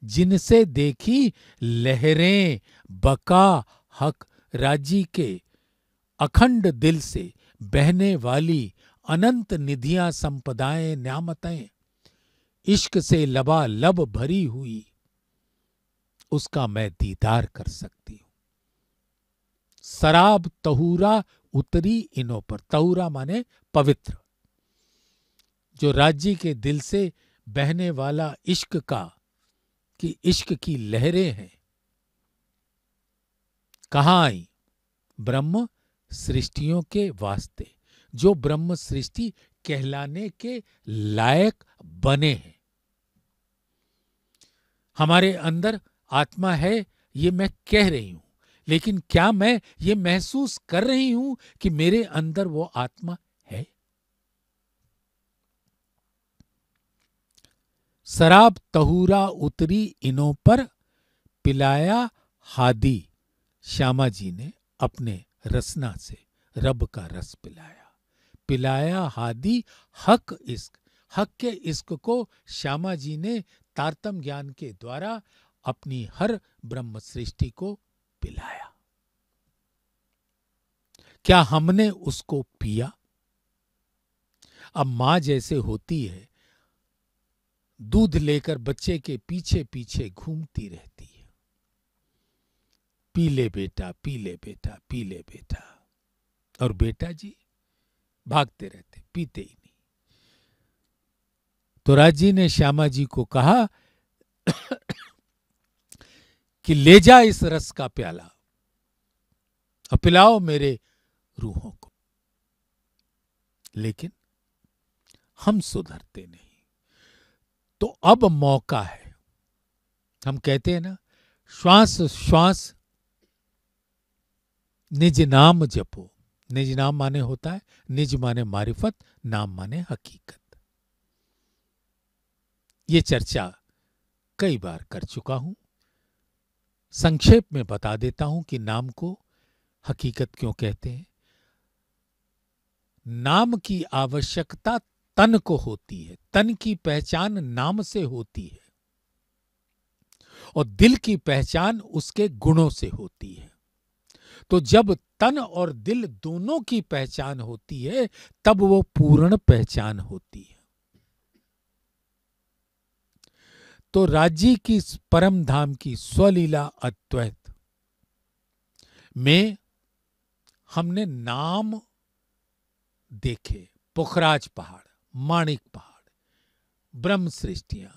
जिनसे देखी लहरें बका हक राजी के अखंड दिल से बहने वाली अनंत निधियां संपदाएं न्यामतें इश्क से लबा लब भरी हुई उसका मैं दीदार कर सकती हूं शराब तहूरा उतरी इनों पर तहूरा माने पवित्र जो राज्य के दिल से बहने वाला इश्क का कि इश्क की लहरें हैं कहाँ आई ब्रह्म सृष्टियों के वास्ते जो ब्रह्म सृष्टि कहलाने के लायक बने हैं हमारे अंदर आत्मा है ये मैं कह रही हूं लेकिन क्या मैं ये महसूस कर रही हूं कि मेरे अंदर वो आत्मा शराब तहूरा उतरी इनों पर पिलाया हादी श्यामा जी ने अपने रसना से रब का रस पिलाया पिलाया हादी हक इश्क हक के इश्क को श्यामा जी ने तारतम ज्ञान के द्वारा अपनी हर ब्रह्म सृष्टि को पिलाया क्या हमने उसको पिया अब मां जैसे होती है दूध लेकर बच्चे के पीछे पीछे घूमती रहती है पीले बेटा पीले बेटा पीले बेटा और बेटा जी भागते रहते पीते ही नहीं तो राजी ने श्यामा जी को कहा कि ले जा इस रस का प्याला और पिलाओ मेरे रूहों को लेकिन हम सुधरते नहीं तो अब मौका है हम कहते हैं ना श्वास श्वास निज नाम जपो निज नाम माने होता है निज माने मारिफत नाम माने हकीकत ये चर्चा कई बार कर चुका हूं संक्षेप में बता देता हूं कि नाम को हकीकत क्यों कहते हैं नाम की आवश्यकता तन को होती है तन की पहचान नाम से होती है और दिल की पहचान उसके गुणों से होती है तो जब तन और दिल दोनों की पहचान होती है तब वो पूर्ण पहचान होती है तो राज्य की परम धाम की स्वलीला अद्वैत में हमने नाम देखे पोखराज पहाड़ माणिक पहाड़ ब्रह्म सृष्टिया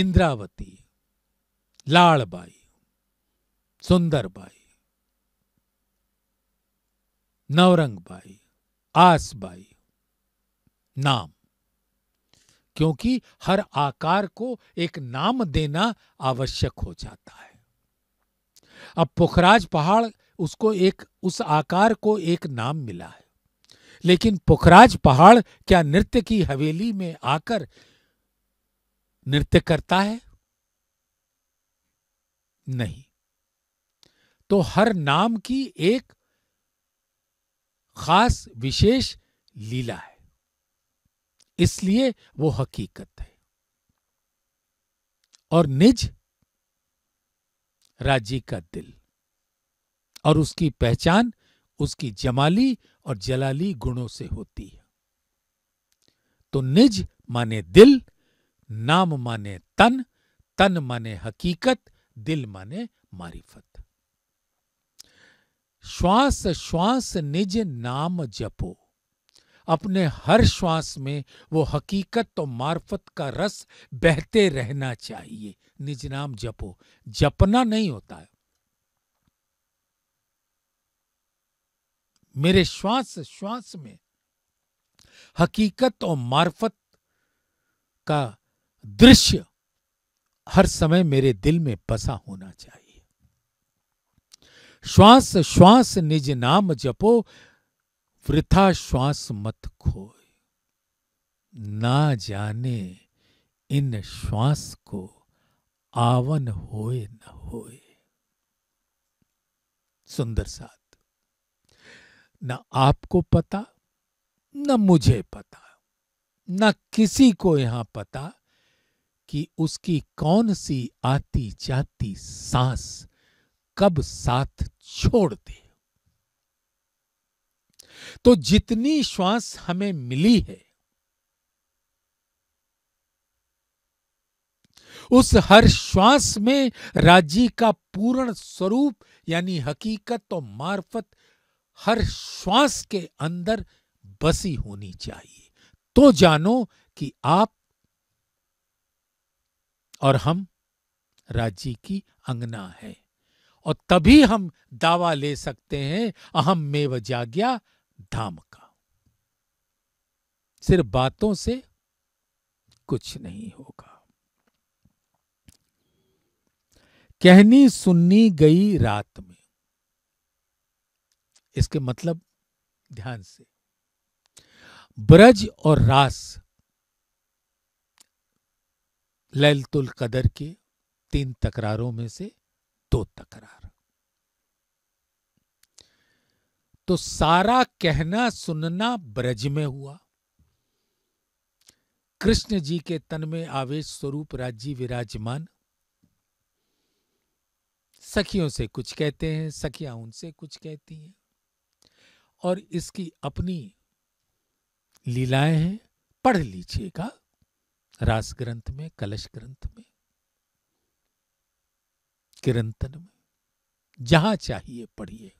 इंद्रावती लाड़बाई सुंदरबाई नवरंगबाई आसबाई नाम क्योंकि हर आकार को एक नाम देना आवश्यक हो जाता है अब पोखराज पहाड़ उसको एक उस आकार को एक नाम मिला है लेकिन पुखराज पहाड़ क्या नृत्य की हवेली में आकर नृत्य करता है नहीं तो हर नाम की एक खास विशेष लीला है इसलिए वो हकीकत है और निज राज्य का दिल और उसकी पहचान उसकी जमाली और जलाली गुणों से होती है तो निज माने दिल नाम माने तन तन माने हकीकत दिल माने मारिफत श्वास श्वास निज नाम जपो अपने हर श्वास में वो हकीकत और मार्फत का रस बहते रहना चाहिए निज नाम जपो जपना नहीं होता है मेरे श्वास श्वास में हकीकत और मार्फत का दृश्य हर समय मेरे दिल में बसा होना चाहिए श्वास श्वास निज नाम जपो वृथा श्वास मत खोए ना जाने इन श्वास को आवन होए न होए सुंदर साध न आपको पता न मुझे पता न किसी को यहां पता कि उसकी कौन सी आती जाती सांस कब साथ छोड़ दे तो जितनी श्वास हमें मिली है उस हर श्वास में राजी का पूर्ण स्वरूप यानी हकीकत और मार्फत हर श्वास के अंदर बसी होनी चाहिए तो जानो कि आप और हम राज्य की अंगना है और तभी हम दावा ले सकते हैं अहम मेव जाग्या धाम का सिर्फ बातों से कुछ नहीं होगा कहनी सुननी गई रात में इसके मतलब ध्यान से ब्रज और रास ललतुल कदर के तीन तकरारों में से दो तकरार तो सारा कहना सुनना ब्रज में हुआ कृष्ण जी के तन में आवेश स्वरूप राज्य विराजमान सखियों से कुछ कहते हैं सखियां उनसे कुछ कहती हैं और इसकी अपनी लीलाएं हैं पढ़ लीजिएगा रास ग्रंथ में कलश ग्रंथ में किरंतन में जहां चाहिए पढ़िए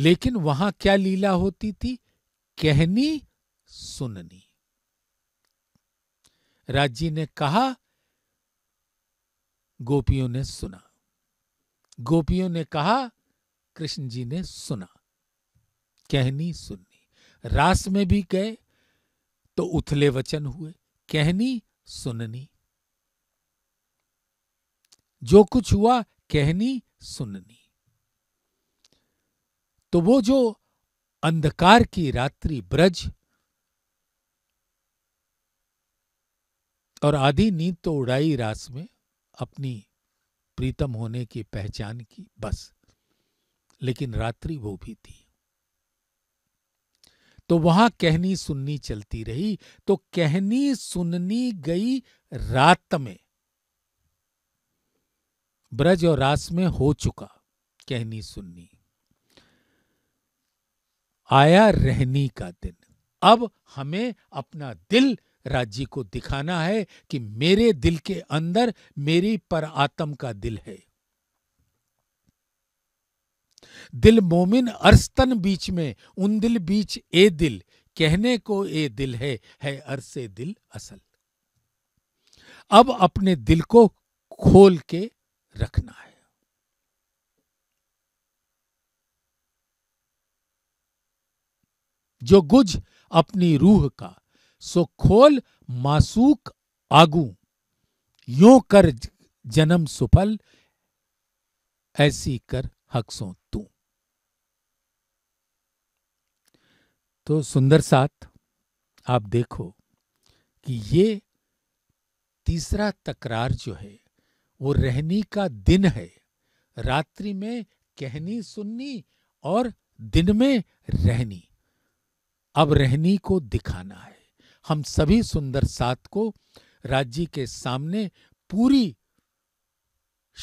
लेकिन वहां क्या लीला होती थी कहनी सुननी राजी ने कहा गोपियों ने सुना गोपियों ने कहा कृष्ण जी ने सुना कहनी सुननी रास में भी गए तो उथले वचन हुए कहनी सुननी जो कुछ हुआ कहनी सुननी तो वो जो अंधकार की रात्रि ब्रज और आधी नींद तो उड़ाई रास में अपनी प्रीतम होने की पहचान की बस लेकिन रात्रि वो भी थी तो वहां कहनी सुननी चलती रही तो कहनी सुननी गई रात में ब्रज और रास में हो चुका कहनी सुननी आया रहनी का दिन अब हमें अपना दिल राज्य को दिखाना है कि मेरे दिल के अंदर मेरी पर आत्म का दिल है दिल मोमिन अरस्तन बीच में उन दिल बीच ए दिल कहने को ए दिल है है अरसे दिल असल अब अपने दिल को खोल के रखना है जो गुज अपनी रूह का सो खोल मासूक आगू यो कर जन्म सुफल ऐसी कर हक सो तू तो सुंदर साथ आप देखो कि ये तीसरा तकरार जो है वो रहनी का दिन है रात्रि में कहनी सुननी और दिन में रहनी अब रहनी को दिखाना है हम सभी सुंदर साथ को राज्य के सामने पूरी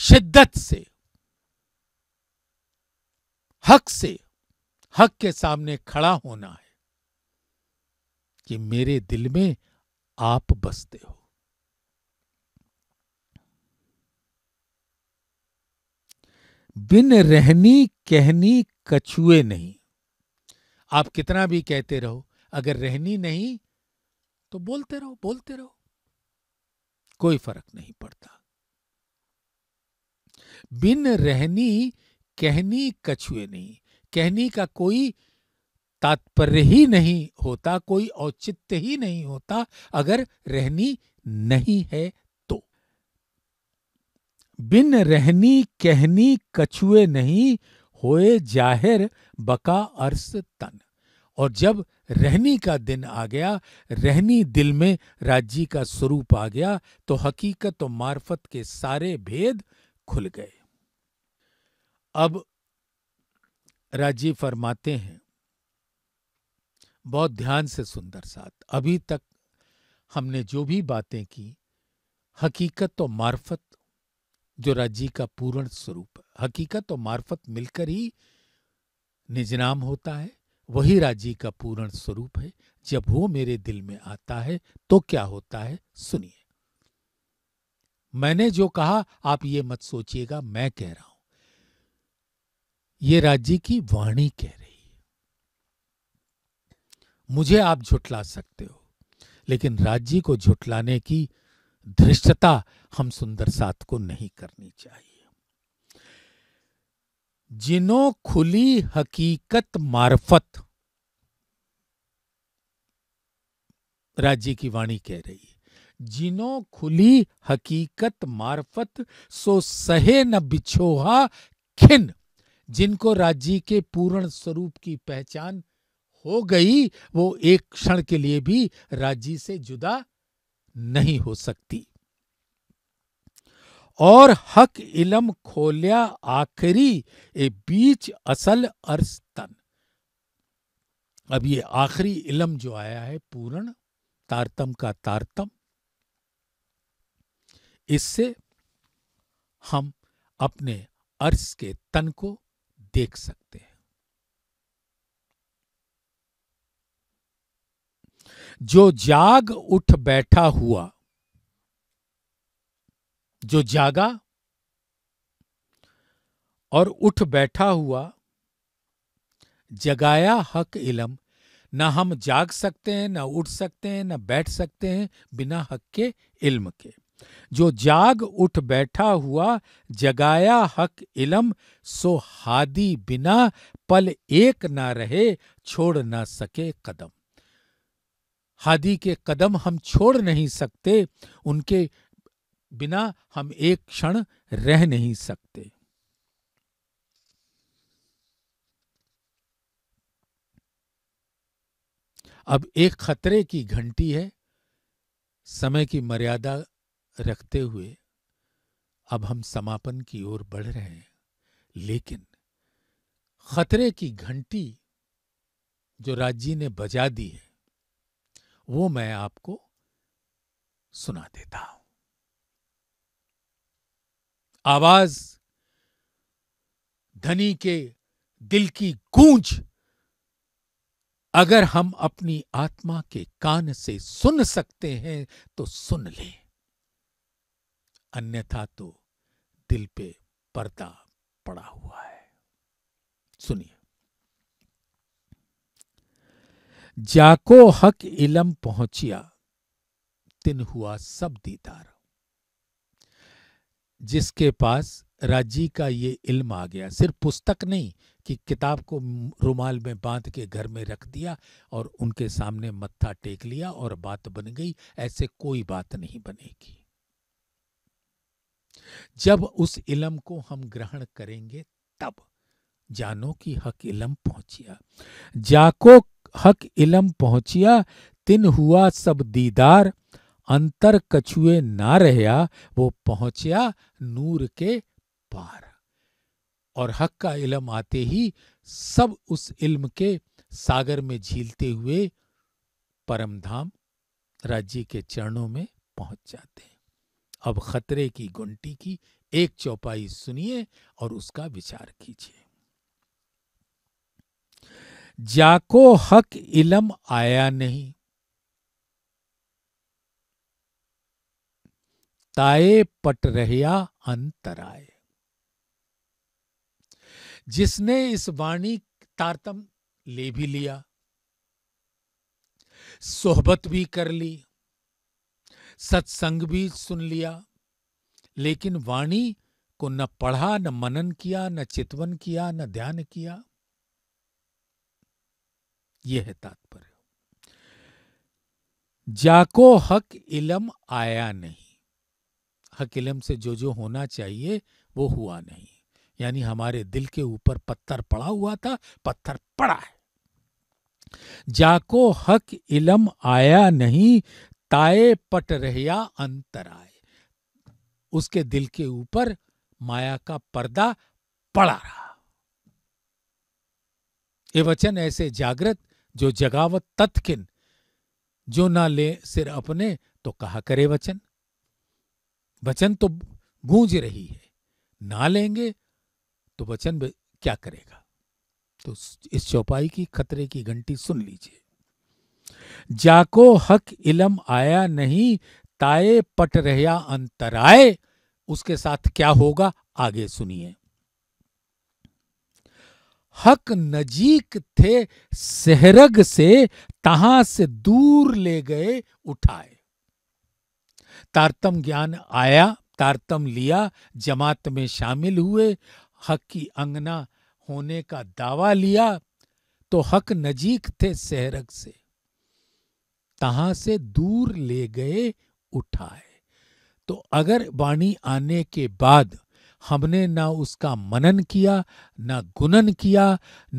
शिद्दत से हक से हक के सामने खड़ा होना है कि मेरे दिल में आप बसते हो बिन रहनी कहनी कछुए नहीं आप कितना भी कहते रहो अगर रहनी नहीं तो बोलते रहो बोलते रहो कोई फर्क नहीं पड़ता बिन रहनी कहनी कछुए नहीं कहनी का कोई तात्पर्य ही नहीं होता कोई औचित्य ही नहीं होता अगर रहनी नहीं है तो बिन रहनी कहनी कछुए नहीं होए जाहिर बका अर्स तन और जब रहनी का दिन आ गया रहनी दिल में राज्य का स्वरूप आ गया तो हकीकत और मार्फत के सारे भेद खुल गए अब राजीव फरमाते हैं बहुत ध्यान से सुंदर साथ अभी तक हमने जो भी बातें की हकीकत और मार्फत जो राज्य का पूर्ण स्वरूप है हकीकत और मार्फत मिलकर ही निजनाम होता है वही राज्य का पूर्ण स्वरूप है जब वो मेरे दिल में आता है तो क्या होता है सुनिए मैंने जो कहा आप ये मत सोचिएगा मैं कह रहा हूं ये राज्य की वाणी कह रही है मुझे आप झुटला सकते हो लेकिन राज्य को झुटलाने की धृष्टता हम सुंदर साथ को नहीं करनी चाहिए जिन्हों खुली हकीकत मार्फत राज्य की वाणी कह रही है जिन्हों खुली हकीकत मार्फत सो सहे न बिछोहा खिन जिनको राज्य के पूर्ण स्वरूप की पहचान हो गई वो एक क्षण के लिए भी राज्य से जुदा नहीं हो सकती और हक इलम खोलिया आखिरी ए बीच असल अर्स्तन अब ये आखिरी इलम जो आया है पूर्ण तारतम का तारतम इससे हम अपने अर्श के तन को देख सकते हैं जो जाग उठ बैठा हुआ जो जागा और उठ बैठा हुआ जगाया हक इलम ना हम जाग सकते हैं ना उठ सकते हैं ना बैठ सकते हैं बिना हक के इल्म के जो जाग उठ बैठा हुआ जगाया हक इलम सो हादी बिना पल एक ना रहे छोड़ ना सके कदम हादी के कदम हम छोड़ नहीं सकते उनके बिना हम एक क्षण रह नहीं सकते अब एक खतरे की घंटी है समय की मर्यादा रखते हुए अब हम समापन की ओर बढ़ रहे हैं लेकिन खतरे की घंटी जो राजी ने बजा दी है वो मैं आपको सुना देता हूं आवाज धनी के दिल की गूंज अगर हम अपनी आत्मा के कान से सुन सकते हैं तो सुन लें अन्यथा तो दिल पे पर्दा पड़ा हुआ है सुनिए जाको हक इलम पहुंचिया तिन हुआ सब दीदार जिसके पास राजी का ये इल्म आ गया सिर्फ पुस्तक नहीं कि किताब को रुमाल में बांध के घर में रख दिया और उनके सामने मत्था टेक लिया और बात बन गई ऐसे कोई बात नहीं बनेगी जब उस इलम को हम ग्रहण करेंगे तब जानो कि हक इलम पहुंचिया जाको हक इलम पहुंचिया तिन हुआ सब दीदार अंतर कछुए ना रहया वो पहुंचिया नूर के पार और हक का इलम आते ही सब उस इल्म के सागर में झीलते हुए परमधाम राज्य के चरणों में पहुंच जाते हैं अब खतरे की घुंटी की एक चौपाई सुनिए और उसका विचार कीजिए जाको हक इलम आया नहीं ताए पट रहया अंतराए जिसने इस वाणी तारतम ले भी लिया सोहबत भी कर ली सत्संग भी सुन लिया लेकिन वाणी को न पढ़ा न मनन किया न चितवन किया न ध्यान किया यह है तात्पर्य जाको हक इलम आया नहीं हक इलम से जो जो होना चाहिए वो हुआ नहीं यानी हमारे दिल के ऊपर पत्थर पड़ा हुआ था पत्थर पड़ा है जाको हक इलम आया नहीं ताए पट अंतर अंतराय उसके दिल के ऊपर माया का पर्दा पड़ा रहा ये वचन ऐसे जागृत जो जगावत तत्किन जो ना ले सिर अपने तो कहा करे वचन वचन तो गूंज रही है ना लेंगे तो वचन क्या करेगा तो इस चौपाई की खतरे की घंटी सुन लीजिए जाको हक इलम आया नहीं ताए पट रहया अंतराए उसके साथ क्या होगा आगे सुनिए हक नजीक थे सहरग से तहां से दूर ले गए उठाए तारतम ज्ञान आया तारतम लिया जमात में शामिल हुए हक की अंगना होने का दावा लिया तो हक नजीक थे सहरग से कहाँ से दूर ले गए उठाए तो अगर वाणी आने के बाद हमने ना उसका मनन किया ना गुणन किया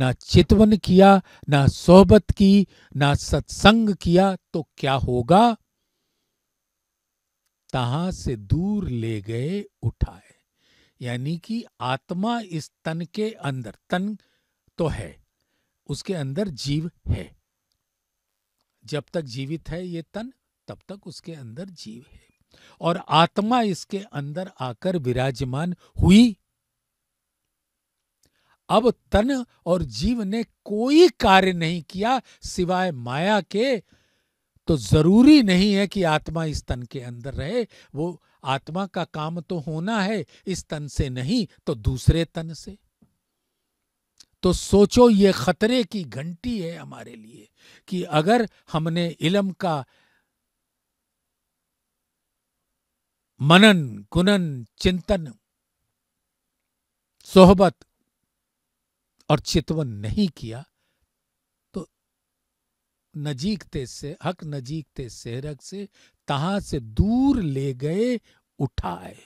ना चितवन किया ना सोहबत की ना सत्संग किया तो क्या होगा तहां से दूर ले गए उठाए यानी कि आत्मा इस तन के अंदर तन तो है उसके अंदर जीव है जब तक जीवित है ये तन तब तक उसके अंदर जीव है और आत्मा इसके अंदर आकर विराजमान हुई अब तन और जीव ने कोई कार्य नहीं किया सिवाय माया के तो जरूरी नहीं है कि आत्मा इस तन के अंदर रहे वो आत्मा का काम तो होना है इस तन से नहीं तो दूसरे तन से तो सोचो ये खतरे की घंटी है हमारे लिए कि अगर हमने इलम का मनन गुनन चिंतन सोहबत और चितवन नहीं किया तो नजीकते से हक नजीकते सेहरक से तहां से दूर ले गए उठाए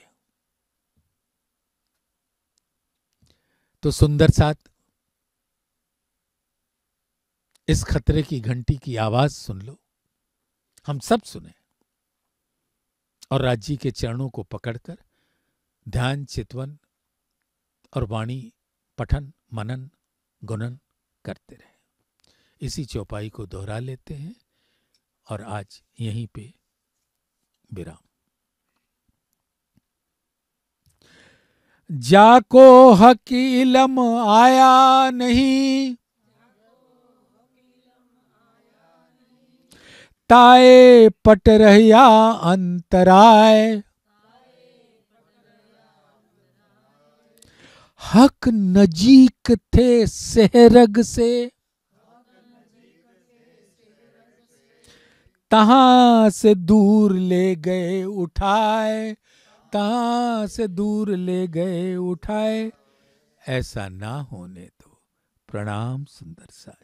तो सुंदर साथ इस खतरे की घंटी की आवाज सुन लो हम सब सुने और राज्य के चरणों को पकड़कर ध्यान चितवन और वाणी पठन मनन गुणन करते रहे इसी चौपाई को दोहरा लेते हैं और आज यहीं पे विराम जाको हकीलम आया नहीं ताए पट रहिया अंतराय हक नजीक थे सहरग से तहाँ से दूर ले गए उठाए तहाँ से दूर ले गए उठाए ऐसा ना होने दो प्रणाम सुंदर सा